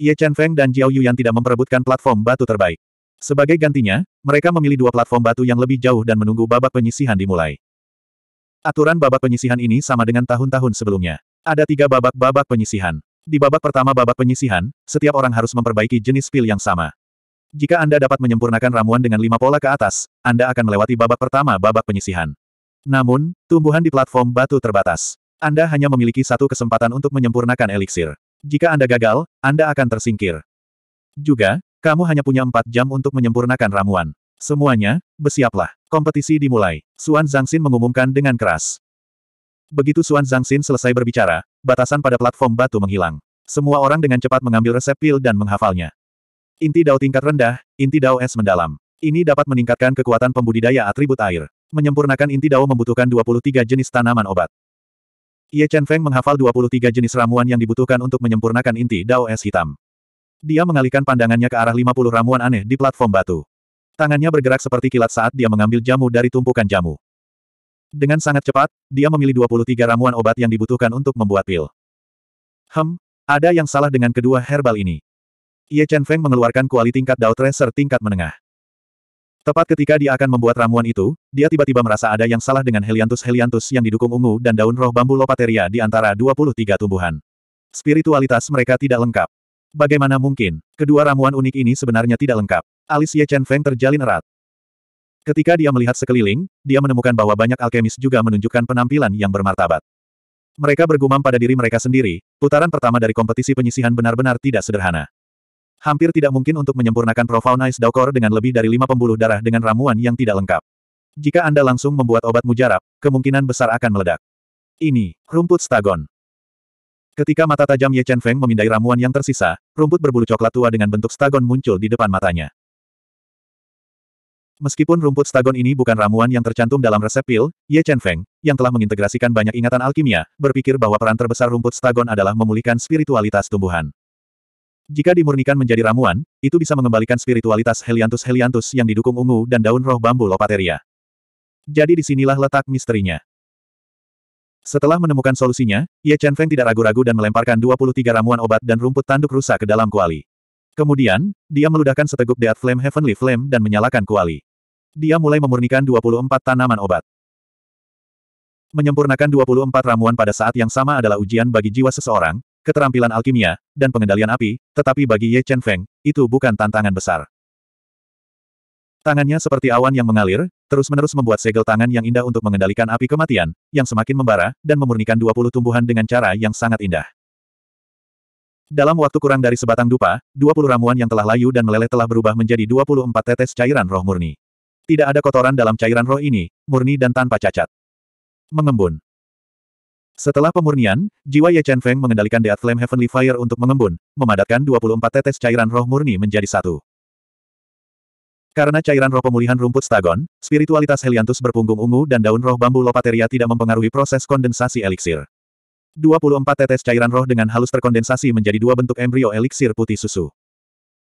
Ye Chen Feng dan Jiao yang tidak memperebutkan platform batu terbaik. Sebagai gantinya, mereka memilih dua platform batu yang lebih jauh dan menunggu babak penyisihan dimulai. Aturan babak penyisihan ini sama dengan tahun-tahun sebelumnya. Ada tiga babak-babak penyisihan. Di babak pertama babak penyisihan, setiap orang harus memperbaiki jenis pil yang sama. Jika Anda dapat menyempurnakan ramuan dengan lima pola ke atas, Anda akan melewati babak pertama babak penyisihan. Namun, tumbuhan di platform batu terbatas. Anda hanya memiliki satu kesempatan untuk menyempurnakan eliksir. Jika Anda gagal, Anda akan tersingkir. Juga, kamu hanya punya empat jam untuk menyempurnakan ramuan. Semuanya, bersiaplah. Kompetisi dimulai. Suan Zhangxin mengumumkan dengan keras. Begitu Suan Zhangxin selesai berbicara, batasan pada platform batu menghilang. Semua orang dengan cepat mengambil resep pil dan menghafalnya. Inti dao tingkat rendah, inti dao es mendalam. Ini dapat meningkatkan kekuatan pembudidaya atribut air. Menyempurnakan inti dao membutuhkan 23 jenis tanaman obat. Ye Chen Feng menghafal 23 jenis ramuan yang dibutuhkan untuk menyempurnakan inti dao es hitam. Dia mengalihkan pandangannya ke arah 50 ramuan aneh di platform batu. Tangannya bergerak seperti kilat saat dia mengambil jamu dari tumpukan jamu. Dengan sangat cepat, dia memilih 23 ramuan obat yang dibutuhkan untuk membuat pil. Hem, ada yang salah dengan kedua herbal ini. Ye Chen Feng mengeluarkan kuali tingkat Dao Tracer tingkat menengah. Tepat ketika dia akan membuat ramuan itu, dia tiba-tiba merasa ada yang salah dengan Heliantus Heliantus yang didukung ungu dan daun roh bambu Lopateria di antara 23 tumbuhan. Spiritualitas mereka tidak lengkap. Bagaimana mungkin, kedua ramuan unik ini sebenarnya tidak lengkap. Alis Ye Chen Feng terjalin erat. Ketika dia melihat sekeliling, dia menemukan bahwa banyak alkemis juga menunjukkan penampilan yang bermartabat. Mereka bergumam pada diri mereka sendiri, putaran pertama dari kompetisi penyisihan benar-benar tidak sederhana. Hampir tidak mungkin untuk menyempurnakan profil Nice Daukor dengan lebih dari lima pembuluh darah dengan ramuan yang tidak lengkap. Jika Anda langsung membuat obat mujarab, kemungkinan besar akan meledak. Ini, rumput stagon. Ketika mata tajam Ye Chen Feng memindai ramuan yang tersisa, rumput berbulu coklat tua dengan bentuk stagon muncul di depan matanya. Meskipun rumput stagon ini bukan ramuan yang tercantum dalam resep pil, Ye Chen Feng, yang telah mengintegrasikan banyak ingatan alkimia, berpikir bahwa peran terbesar rumput stagon adalah memulihkan spiritualitas tumbuhan. Jika dimurnikan menjadi ramuan, itu bisa mengembalikan spiritualitas Helianthus Helianthus yang didukung ungu dan daun roh bambu Lopateria. Jadi disinilah letak misterinya. Setelah menemukan solusinya, Ye Chen Feng tidak ragu-ragu dan melemparkan 23 ramuan obat dan rumput tanduk rusa ke dalam kuali. Kemudian, dia meludahkan seteguk Death Flame Heavenly Flame dan menyalakan kuali. Dia mulai memurnikan 24 tanaman obat. Menyempurnakan 24 ramuan pada saat yang sama adalah ujian bagi jiwa seseorang, keterampilan alkimia, dan pengendalian api, tetapi bagi Ye Chen Feng, itu bukan tantangan besar. Tangannya seperti awan yang mengalir, terus-menerus membuat segel tangan yang indah untuk mengendalikan api kematian, yang semakin membara, dan memurnikan 20 tumbuhan dengan cara yang sangat indah. Dalam waktu kurang dari sebatang dupa, 20 ramuan yang telah layu dan meleleh telah berubah menjadi 24 tetes cairan roh murni. Tidak ada kotoran dalam cairan roh ini, murni dan tanpa cacat. Mengembun. Setelah pemurnian, jiwa Ye Chen Feng mengendalikan Death Flame Heavenly Fire untuk mengembun, memadatkan 24 tetes cairan roh murni menjadi satu. Karena cairan roh pemulihan rumput stagon, spiritualitas Heliantus berpunggung ungu dan daun roh bambu lopateria tidak mempengaruhi proses kondensasi eliksir. 24 tetes cairan roh dengan halus terkondensasi menjadi dua bentuk embrio eliksir putih susu.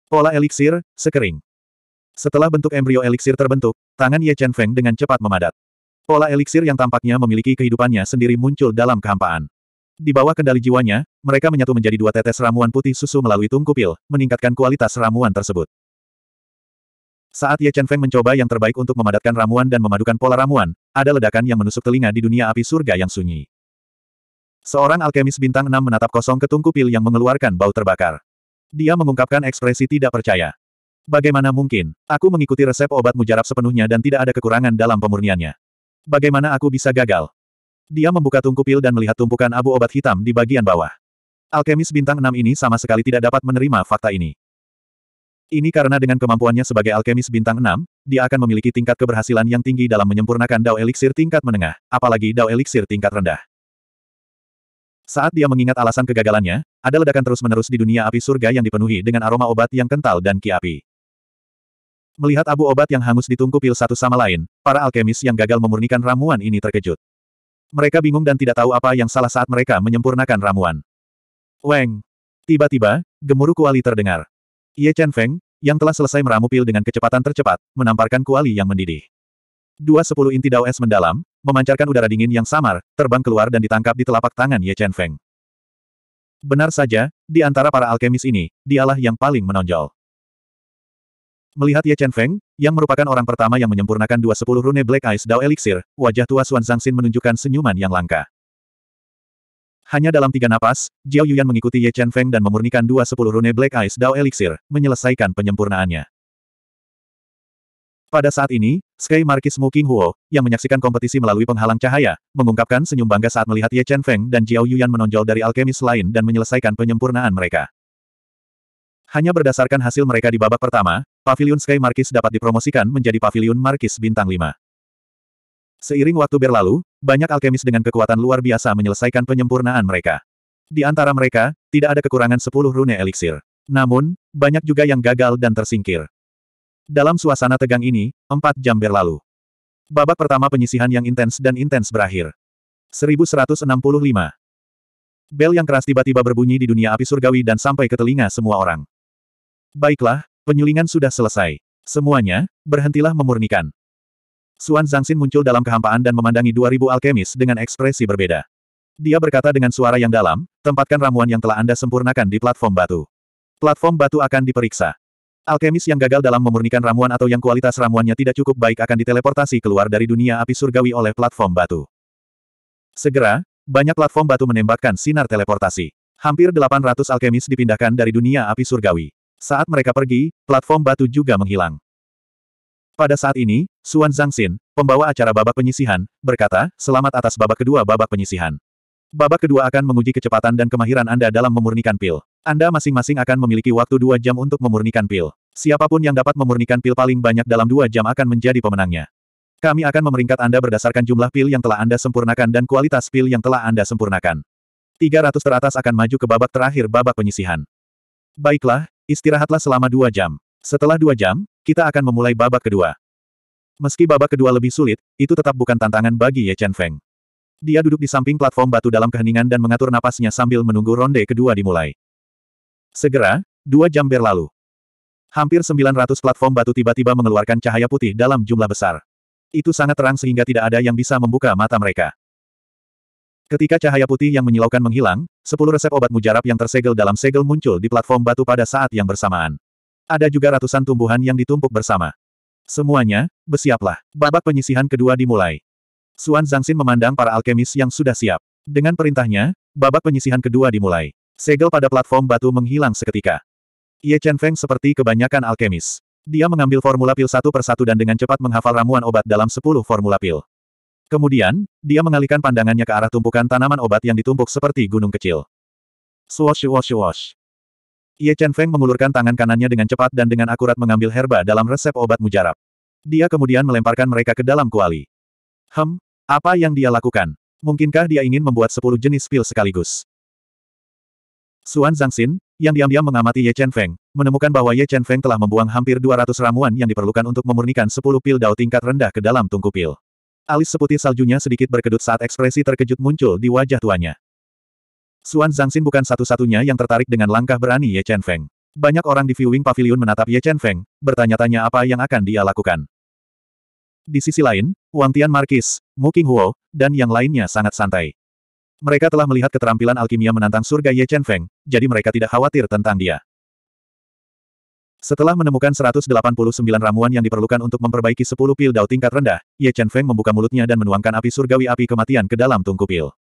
Pola eliksir, sekering. Setelah bentuk embrio eliksir terbentuk, tangan Ye Chen Feng dengan cepat memadat. Pola eliksir yang tampaknya memiliki kehidupannya sendiri muncul dalam kehampaan. Di bawah kendali jiwanya, mereka menyatu menjadi dua tetes ramuan putih susu melalui tungku pil, meningkatkan kualitas ramuan tersebut. Saat Ye Chen Feng mencoba yang terbaik untuk memadatkan ramuan dan memadukan pola ramuan, ada ledakan yang menusuk telinga di dunia api surga yang sunyi. Seorang alkemis bintang enam menatap kosong ke tungku pil yang mengeluarkan bau terbakar. Dia mengungkapkan ekspresi tidak percaya. Bagaimana mungkin, aku mengikuti resep obat mujarab sepenuhnya dan tidak ada kekurangan dalam pemurniannya. Bagaimana aku bisa gagal? Dia membuka tungku pil dan melihat tumpukan abu obat hitam di bagian bawah. Alkemis bintang enam ini sama sekali tidak dapat menerima fakta ini. Ini karena dengan kemampuannya sebagai alkemis bintang 6, dia akan memiliki tingkat keberhasilan yang tinggi dalam menyempurnakan Dao Elixir tingkat menengah, apalagi Dao Elixir tingkat rendah. Saat dia mengingat alasan kegagalannya, ada ledakan terus-menerus di dunia api surga yang dipenuhi dengan aroma obat yang kental dan ki api. Melihat abu obat yang hangus ditungku pil satu sama lain, para alkemis yang gagal memurnikan ramuan ini terkejut. Mereka bingung dan tidak tahu apa yang salah saat mereka menyempurnakan ramuan. Weng! Tiba-tiba, gemuruh kuali terdengar. Ye Chen Feng, yang telah selesai meramu pil dengan kecepatan tercepat, menamparkan kuali yang mendidih. Dua sepuluh inti Dao Es mendalam, memancarkan udara dingin yang samar, terbang keluar dan ditangkap di telapak tangan Ye Chen Feng. Benar saja, di antara para alkemis ini, dialah yang paling menonjol. Melihat Ye Chen Feng, yang merupakan orang pertama yang menyempurnakan dua sepuluh rune Black Ice Dao Elixir, wajah tua Xuan Xin menunjukkan senyuman yang langka. Hanya dalam tiga napas, Jiao Yuan mengikuti Ye Chen Feng dan memurnikan dua sepuluh rune Black Ice Dao Elixir, menyelesaikan penyempurnaannya. Pada saat ini, Sky Marquis Mu King Huo, yang menyaksikan kompetisi melalui penghalang cahaya, mengungkapkan senyum bangga saat melihat Ye Chen Feng dan Jiao Yuan menonjol dari alkemis lain dan menyelesaikan penyempurnaan mereka. Hanya berdasarkan hasil mereka di babak pertama, Pavilion Sky Marquis dapat dipromosikan menjadi Pavilion Marquis Bintang 5. Seiring waktu berlalu, banyak alkemis dengan kekuatan luar biasa menyelesaikan penyempurnaan mereka. Di antara mereka, tidak ada kekurangan sepuluh rune eliksir. Namun, banyak juga yang gagal dan tersingkir. Dalam suasana tegang ini, empat jam berlalu. Babak pertama penyisihan yang intens dan intens berakhir. 1165. Bel yang keras tiba-tiba berbunyi di dunia api surgawi dan sampai ke telinga semua orang. Baiklah, penyulingan sudah selesai. Semuanya, berhentilah memurnikan. Xuan Zhangxin muncul dalam kehampaan dan memandangi 2000 alkemis dengan ekspresi berbeda. Dia berkata dengan suara yang dalam, tempatkan ramuan yang telah Anda sempurnakan di platform batu. Platform batu akan diperiksa. Alkemis yang gagal dalam memurnikan ramuan atau yang kualitas ramuannya tidak cukup baik akan diteleportasi keluar dari dunia api surgawi oleh platform batu. Segera, banyak platform batu menembakkan sinar teleportasi. Hampir 800 alkemis dipindahkan dari dunia api surgawi. Saat mereka pergi, platform batu juga menghilang. Pada saat ini, Suan Zhang Xin, pembawa acara babak penyisihan, berkata, selamat atas babak kedua babak penyisihan. Babak kedua akan menguji kecepatan dan kemahiran Anda dalam memurnikan pil. Anda masing-masing akan memiliki waktu dua jam untuk memurnikan pil. Siapapun yang dapat memurnikan pil paling banyak dalam dua jam akan menjadi pemenangnya. Kami akan memeringkat Anda berdasarkan jumlah pil yang telah Anda sempurnakan dan kualitas pil yang telah Anda sempurnakan. 300 teratas akan maju ke babak terakhir babak penyisihan. Baiklah, istirahatlah selama dua jam. Setelah dua jam, kita akan memulai babak kedua. Meski babak kedua lebih sulit, itu tetap bukan tantangan bagi Ye Chen Feng. Dia duduk di samping platform batu dalam keheningan dan mengatur napasnya sambil menunggu ronde kedua dimulai. Segera, dua jam berlalu. Hampir 900 platform batu tiba-tiba mengeluarkan cahaya putih dalam jumlah besar. Itu sangat terang sehingga tidak ada yang bisa membuka mata mereka. Ketika cahaya putih yang menyilaukan menghilang, sepuluh resep obat mujarab yang tersegel dalam segel muncul di platform batu pada saat yang bersamaan. Ada juga ratusan tumbuhan yang ditumpuk bersama. Semuanya, bersiaplah. Babak penyisihan kedua dimulai. Suan Zhangxin memandang para alkemis yang sudah siap. Dengan perintahnya, babak penyisihan kedua dimulai. Segel pada platform batu menghilang seketika. Ye Chen Feng seperti kebanyakan alkemis. Dia mengambil formula pil satu persatu dan dengan cepat menghafal ramuan obat dalam sepuluh formula pil. Kemudian, dia mengalihkan pandangannya ke arah tumpukan tanaman obat yang ditumpuk seperti gunung kecil. Swash swash swash. Ye Chen Feng mengulurkan tangan kanannya dengan cepat dan dengan akurat mengambil herba dalam resep obat mujarab. Dia kemudian melemparkan mereka ke dalam kuali. Hem, apa yang dia lakukan? Mungkinkah dia ingin membuat sepuluh jenis pil sekaligus? Suan Zhang Xin, yang diam-diam mengamati Ye Chen Feng, menemukan bahwa Ye Chen Feng telah membuang hampir 200 ramuan yang diperlukan untuk memurnikan sepuluh pil dao tingkat rendah ke dalam tungku pil. Alis seputih saljunya sedikit berkedut saat ekspresi terkejut muncul di wajah tuanya. Xuan Zhangxin bukan satu-satunya yang tertarik dengan langkah berani Ye Chen Feng. Banyak orang di viewing pavilion menatap Ye Chen Feng, bertanya-tanya apa yang akan dia lakukan. Di sisi lain, Wang Tian Markis, Mu King Huo, dan yang lainnya sangat santai. Mereka telah melihat keterampilan alkimia menantang surga Ye Chen Feng, jadi mereka tidak khawatir tentang dia. Setelah menemukan 189 ramuan yang diperlukan untuk memperbaiki 10 pil dao tingkat rendah, Ye Chen Feng membuka mulutnya dan menuangkan api surgawi api kematian ke dalam tungku pil.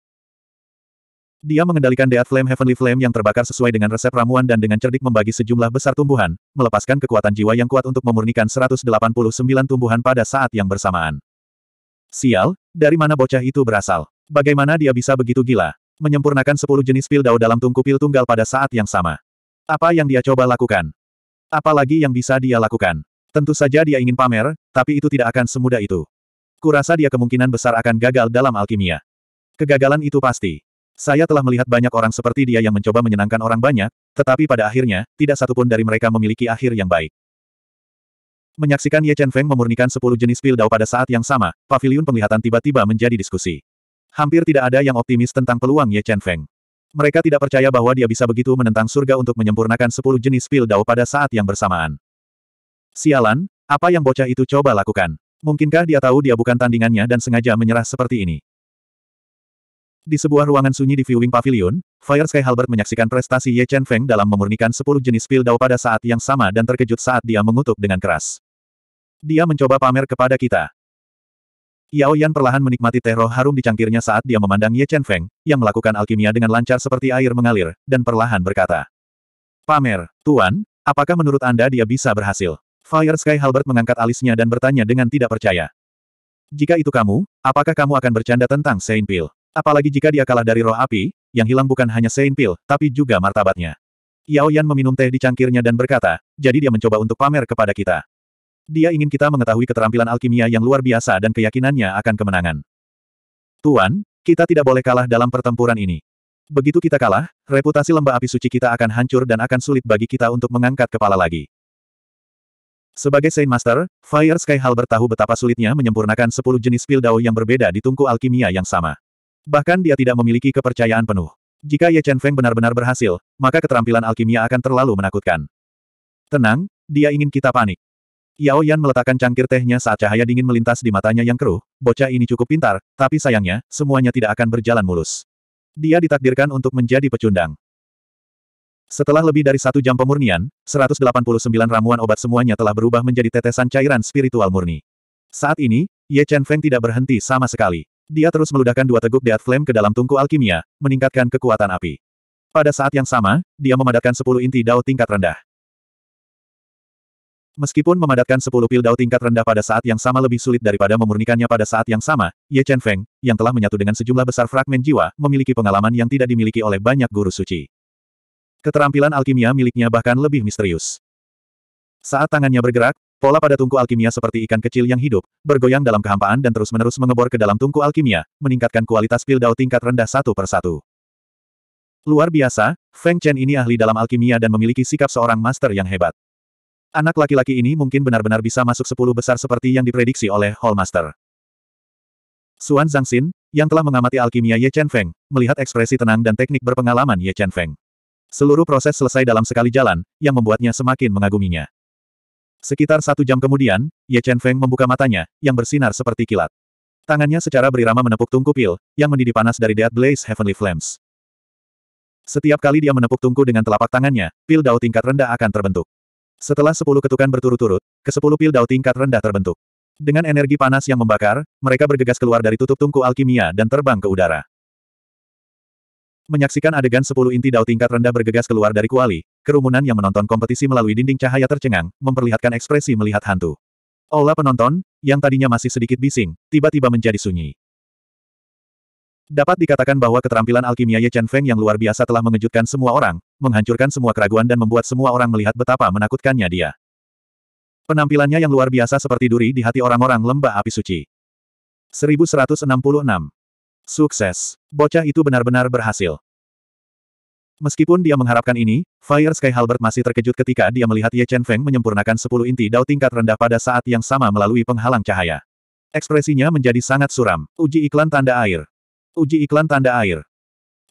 Dia mengendalikan Death Flame Heavenly Flame yang terbakar sesuai dengan resep ramuan dan dengan cerdik membagi sejumlah besar tumbuhan, melepaskan kekuatan jiwa yang kuat untuk memurnikan 189 tumbuhan pada saat yang bersamaan. Sial, dari mana bocah itu berasal? Bagaimana dia bisa begitu gila? Menyempurnakan 10 jenis pil dao dalam tungku pil tunggal pada saat yang sama. Apa yang dia coba lakukan? Apalagi yang bisa dia lakukan? Tentu saja dia ingin pamer, tapi itu tidak akan semudah itu. Kurasa dia kemungkinan besar akan gagal dalam alkimia. Kegagalan itu pasti. Saya telah melihat banyak orang seperti dia yang mencoba menyenangkan orang banyak, tetapi pada akhirnya, tidak satupun dari mereka memiliki akhir yang baik. Menyaksikan Ye Chen Feng memurnikan 10 jenis pil dao pada saat yang sama, paviliun penglihatan tiba-tiba menjadi diskusi. Hampir tidak ada yang optimis tentang peluang Ye Chen Feng. Mereka tidak percaya bahwa dia bisa begitu menentang surga untuk menyempurnakan 10 jenis pil dao pada saat yang bersamaan. Sialan, apa yang bocah itu coba lakukan? Mungkinkah dia tahu dia bukan tandingannya dan sengaja menyerah seperti ini? Di sebuah ruangan sunyi di viewing pavilion, Fire Sky Halbert menyaksikan prestasi Ye Chen Feng dalam memurnikan 10 jenis pil dao pada saat yang sama dan terkejut saat dia mengutuk dengan keras. Dia mencoba pamer kepada kita. Yao Yan perlahan menikmati teh roh harum di cangkirnya saat dia memandang Ye Chen Feng, yang melakukan alkimia dengan lancar seperti air mengalir, dan perlahan berkata. Pamer, Tuan, apakah menurut Anda dia bisa berhasil? Fire Sky Halbert mengangkat alisnya dan bertanya dengan tidak percaya. Jika itu kamu, apakah kamu akan bercanda tentang Saint Pil? Apalagi jika dia kalah dari roh api, yang hilang bukan hanya Saint Pil, tapi juga martabatnya. Yao Yan meminum teh di cangkirnya dan berkata, jadi dia mencoba untuk pamer kepada kita. Dia ingin kita mengetahui keterampilan alkimia yang luar biasa dan keyakinannya akan kemenangan. Tuan, kita tidak boleh kalah dalam pertempuran ini. Begitu kita kalah, reputasi lembah api suci kita akan hancur dan akan sulit bagi kita untuk mengangkat kepala lagi. Sebagai Saint Master, Fire Sky Halbert tahu betapa sulitnya menyempurnakan 10 jenis pil Dao yang berbeda di tungku alkimia yang sama. Bahkan dia tidak memiliki kepercayaan penuh. Jika Ye Chen Feng benar-benar berhasil, maka keterampilan alkimia akan terlalu menakutkan. Tenang, dia ingin kita panik. Yao Yan meletakkan cangkir tehnya saat cahaya dingin melintas di matanya yang keruh, bocah ini cukup pintar, tapi sayangnya, semuanya tidak akan berjalan mulus. Dia ditakdirkan untuk menjadi pecundang. Setelah lebih dari satu jam pemurnian, 189 ramuan obat semuanya telah berubah menjadi tetesan cairan spiritual murni. Saat ini, Ye Chen Feng tidak berhenti sama sekali. Dia terus meludahkan dua teguk Death Flame ke dalam tungku alkimia, meningkatkan kekuatan api. Pada saat yang sama, dia memadatkan sepuluh inti dao tingkat rendah. Meskipun memadatkan sepuluh pil dao tingkat rendah pada saat yang sama lebih sulit daripada memurnikannya pada saat yang sama, Ye Chen Feng, yang telah menyatu dengan sejumlah besar fragmen jiwa, memiliki pengalaman yang tidak dimiliki oleh banyak guru suci. Keterampilan alkimia miliknya bahkan lebih misterius. Saat tangannya bergerak, Pola pada tungku alkimia seperti ikan kecil yang hidup, bergoyang dalam kehampaan dan terus-menerus mengebor ke dalam tungku alkimia, meningkatkan kualitas pil Dao tingkat rendah satu per satu. Luar biasa, Feng Chen ini ahli dalam alkimia dan memiliki sikap seorang master yang hebat. Anak laki-laki ini mungkin benar-benar bisa masuk sepuluh besar seperti yang diprediksi oleh Hall Master. Suan Xin, yang telah mengamati alkimia Ye Chen Feng, melihat ekspresi tenang dan teknik berpengalaman Ye Chen Feng. Seluruh proses selesai dalam sekali jalan, yang membuatnya semakin mengaguminya. Sekitar satu jam kemudian, Ye Chen Feng membuka matanya, yang bersinar seperti kilat. Tangannya secara berirama menepuk tungku pil, yang mendidih panas dari Dead Blaze Heavenly Flames. Setiap kali dia menepuk tungku dengan telapak tangannya, pil dao tingkat rendah akan terbentuk. Setelah sepuluh ketukan berturut-turut, ke sepuluh pil dao tingkat rendah terbentuk. Dengan energi panas yang membakar, mereka bergegas keluar dari tutup tungku alkimia dan terbang ke udara. Menyaksikan adegan sepuluh inti dao tingkat rendah bergegas keluar dari kuali, kerumunan yang menonton kompetisi melalui dinding cahaya tercengang, memperlihatkan ekspresi melihat hantu. Ola penonton, yang tadinya masih sedikit bising, tiba-tiba menjadi sunyi. Dapat dikatakan bahwa keterampilan alkimia Ye Chen Feng yang luar biasa telah mengejutkan semua orang, menghancurkan semua keraguan dan membuat semua orang melihat betapa menakutkannya dia. Penampilannya yang luar biasa seperti duri di hati orang-orang lembah api suci. 1166 Sukses. Bocah itu benar-benar berhasil. Meskipun dia mengharapkan ini, Fire Sky Halbert masih terkejut ketika dia melihat Ye Chen Feng menyempurnakan 10 inti dao tingkat rendah pada saat yang sama melalui penghalang cahaya. Ekspresinya menjadi sangat suram. Uji iklan tanda air. Uji iklan tanda air.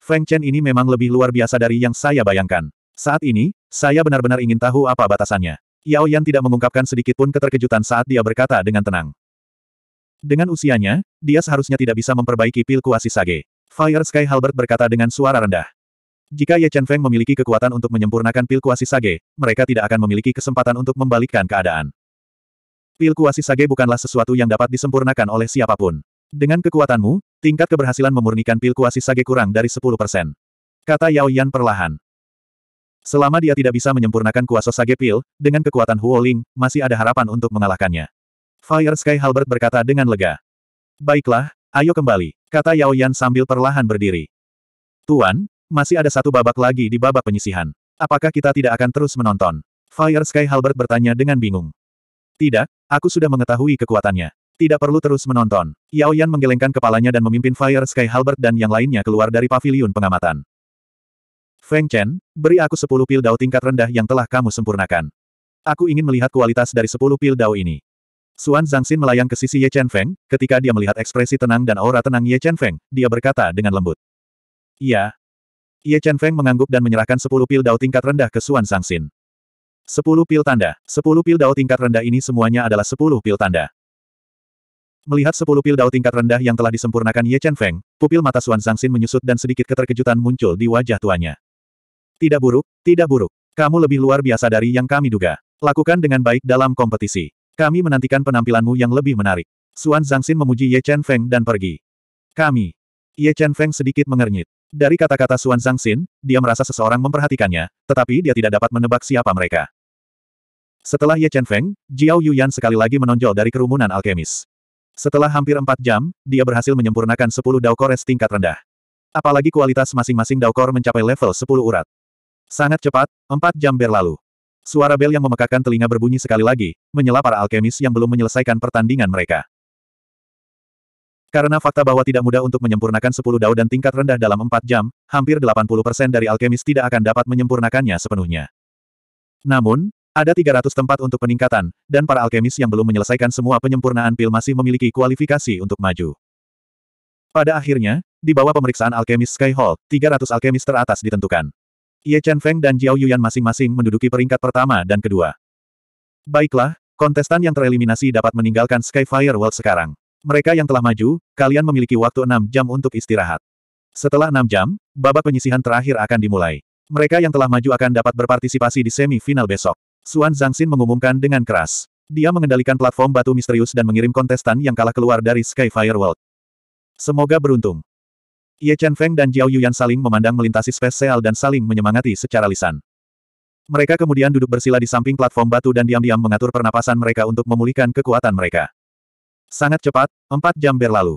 Feng Chen ini memang lebih luar biasa dari yang saya bayangkan. Saat ini, saya benar-benar ingin tahu apa batasannya. Yao Yan tidak mengungkapkan sedikit pun keterkejutan saat dia berkata dengan tenang. Dengan usianya, dia seharusnya tidak bisa memperbaiki pil kuasi sage. Fire Sky Halbert berkata dengan suara rendah. Jika Ye Chen Feng memiliki kekuatan untuk menyempurnakan pil kuasi sage, mereka tidak akan memiliki kesempatan untuk membalikkan keadaan. Pil kuasi sage bukanlah sesuatu yang dapat disempurnakan oleh siapapun. Dengan kekuatanmu, tingkat keberhasilan memurnikan pil kuasi sage kurang dari 10%. Kata Yao Yan perlahan. Selama dia tidak bisa menyempurnakan kuasa sage pil, dengan kekuatan Huo Ling, masih ada harapan untuk mengalahkannya. Fire Sky Halbert berkata dengan lega. Baiklah, ayo kembali, kata Yao Yan sambil perlahan berdiri. Tuan, masih ada satu babak lagi di babak penyisihan. Apakah kita tidak akan terus menonton? Fire Sky Halbert bertanya dengan bingung. Tidak, aku sudah mengetahui kekuatannya. Tidak perlu terus menonton. Yao Yan menggelengkan kepalanya dan memimpin Fire Sky Halbert dan yang lainnya keluar dari paviliun pengamatan. Feng Chen, beri aku 10 pil dao tingkat rendah yang telah kamu sempurnakan. Aku ingin melihat kualitas dari 10 pil dao ini. Xuan Zhangxin melayang ke sisi Ye Chen Feng, ketika dia melihat ekspresi tenang dan aura tenang Ye Chen Feng, dia berkata dengan lembut. Iya. Ye Chen Feng mengangguk dan menyerahkan sepuluh pil dao tingkat rendah ke Xuan Zhangxin. Sepuluh pil tanda. Sepuluh pil dao tingkat rendah ini semuanya adalah sepuluh pil tanda. Melihat sepuluh pil dao tingkat rendah yang telah disempurnakan Ye Chen Feng, pupil mata Xuan Zhangxin menyusut dan sedikit keterkejutan muncul di wajah tuanya. Tidak buruk, tidak buruk. Kamu lebih luar biasa dari yang kami duga. Lakukan dengan baik dalam kompetisi. Kami menantikan penampilanmu yang lebih menarik. Xuan Zhangxin memuji Ye Chen Feng dan pergi. Kami. Ye Chen Feng sedikit mengernyit. Dari kata-kata Xuan Zhangxin, dia merasa seseorang memperhatikannya, tetapi dia tidak dapat menebak siapa mereka. Setelah Ye Chen Feng, Jiao Yuyan sekali lagi menonjol dari kerumunan alkemis. Setelah hampir empat jam, dia berhasil menyempurnakan sepuluh daukores tingkat rendah. Apalagi kualitas masing-masing daukor mencapai level sepuluh urat. Sangat cepat, empat jam berlalu. Suara bel yang memekakan telinga berbunyi sekali lagi, menyela para alkemis yang belum menyelesaikan pertandingan mereka. Karena fakta bahwa tidak mudah untuk menyempurnakan 10 dao dan tingkat rendah dalam 4 jam, hampir 80% dari alkemis tidak akan dapat menyempurnakannya sepenuhnya. Namun, ada 300 tempat untuk peningkatan, dan para alkemis yang belum menyelesaikan semua penyempurnaan pil masih memiliki kualifikasi untuk maju. Pada akhirnya, di bawah pemeriksaan alkemis Sky Hall, 300 alkemis teratas ditentukan. Ye Chen Feng dan Jiao Yuan masing-masing menduduki peringkat pertama dan kedua. Baiklah, kontestan yang tereliminasi dapat meninggalkan Skyfire World sekarang. Mereka yang telah maju, kalian memiliki waktu 6 jam untuk istirahat. Setelah 6 jam, babak penyisihan terakhir akan dimulai. Mereka yang telah maju akan dapat berpartisipasi di semifinal besok. Suan Xin mengumumkan dengan keras. Dia mengendalikan platform batu misterius dan mengirim kontestan yang kalah keluar dari Skyfire World. Semoga beruntung. Ye Chen Feng dan Jiao Yuan saling memandang melintasi spesial dan saling menyemangati secara lisan. Mereka kemudian duduk bersila di samping platform batu dan diam-diam mengatur pernapasan mereka untuk memulihkan kekuatan mereka. Sangat cepat, empat jam berlalu.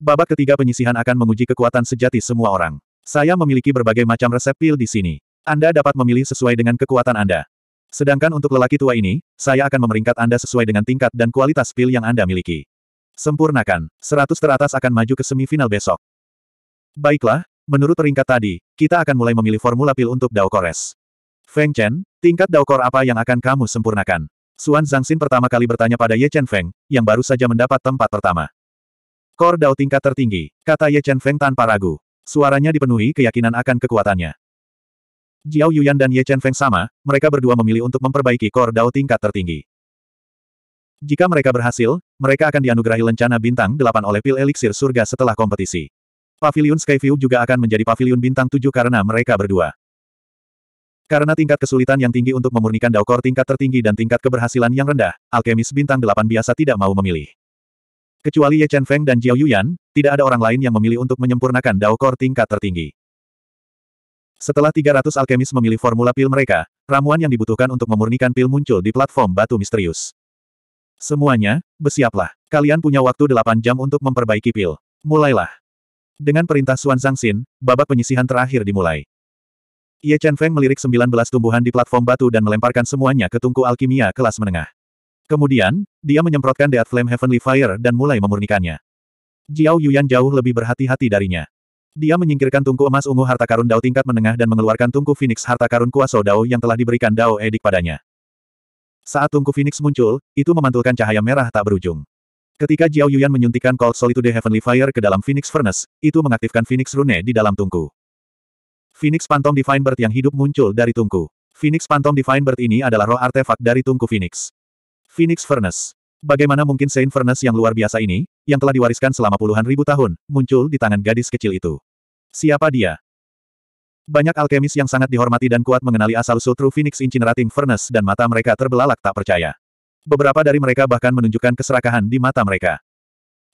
Babak ketiga penyisihan akan menguji kekuatan sejati semua orang. Saya memiliki berbagai macam resep pil di sini. Anda dapat memilih sesuai dengan kekuatan Anda. Sedangkan untuk lelaki tua ini, saya akan memeringkat Anda sesuai dengan tingkat dan kualitas pil yang Anda miliki. Sempurnakan, 100 teratas akan maju ke semifinal besok. Baiklah, menurut peringkat tadi, kita akan mulai memilih formula pil untuk Daokores. Feng Chen, tingkat Daokor apa yang akan kamu sempurnakan? Suan Zhang Xin pertama kali bertanya pada Ye Chen Feng, yang baru saja mendapat tempat pertama. Kor Dao tingkat tertinggi, kata Ye Chen Feng tanpa ragu. Suaranya dipenuhi keyakinan akan kekuatannya. Jiao Yuyan dan Ye Chen Feng sama, mereka berdua memilih untuk memperbaiki kor Dao tingkat tertinggi. Jika mereka berhasil, mereka akan dianugerahi lencana bintang delapan oleh pil eliksir surga setelah kompetisi. Pavilion Skyview juga akan menjadi pavilion bintang tujuh karena mereka berdua. Karena tingkat kesulitan yang tinggi untuk memurnikan daukor tingkat tertinggi dan tingkat keberhasilan yang rendah, alkemis bintang delapan biasa tidak mau memilih. Kecuali Ye Chen Feng dan Jiao Yuyan, tidak ada orang lain yang memilih untuk menyempurnakan daukor tingkat tertinggi. Setelah 300 alkemis memilih formula pil mereka, ramuan yang dibutuhkan untuk memurnikan pil muncul di platform batu misterius. Semuanya, bersiaplah. Kalian punya waktu 8 jam untuk memperbaiki pil. Mulailah. Dengan perintah Xuan Zhangxin, babak penyisihan terakhir dimulai. Ye Chen Feng melirik 19 tumbuhan di platform batu dan melemparkan semuanya ke tungku alkimia kelas menengah. Kemudian, dia menyemprotkan Death Flame Heavenly Fire dan mulai memurnikannya. Jiao Yuyan jauh lebih berhati-hati darinya. Dia menyingkirkan tungku emas ungu harta karun Dao tingkat menengah dan mengeluarkan tungku Phoenix harta karun Kuasa Dao yang telah diberikan Dao Edik padanya. Saat tungku Phoenix muncul, itu memantulkan cahaya merah tak berujung. Ketika Jiao Yuan menyuntikkan Cold Solitude Heavenly Fire ke dalam Phoenix Furnace, itu mengaktifkan Phoenix Rune di dalam tungku. Phoenix Phantom Divine Bird yang hidup muncul dari tungku. Phoenix Phantom Divine Bird ini adalah roh artefak dari tungku Phoenix. Phoenix Furnace. Bagaimana mungkin Saint Furnace yang luar biasa ini, yang telah diwariskan selama puluhan ribu tahun, muncul di tangan gadis kecil itu? Siapa dia? Banyak alkemis yang sangat dihormati dan kuat mengenali asal-usul True Phoenix Incinerating Furnace dan mata mereka terbelalak tak percaya. Beberapa dari mereka bahkan menunjukkan keserakahan di mata mereka.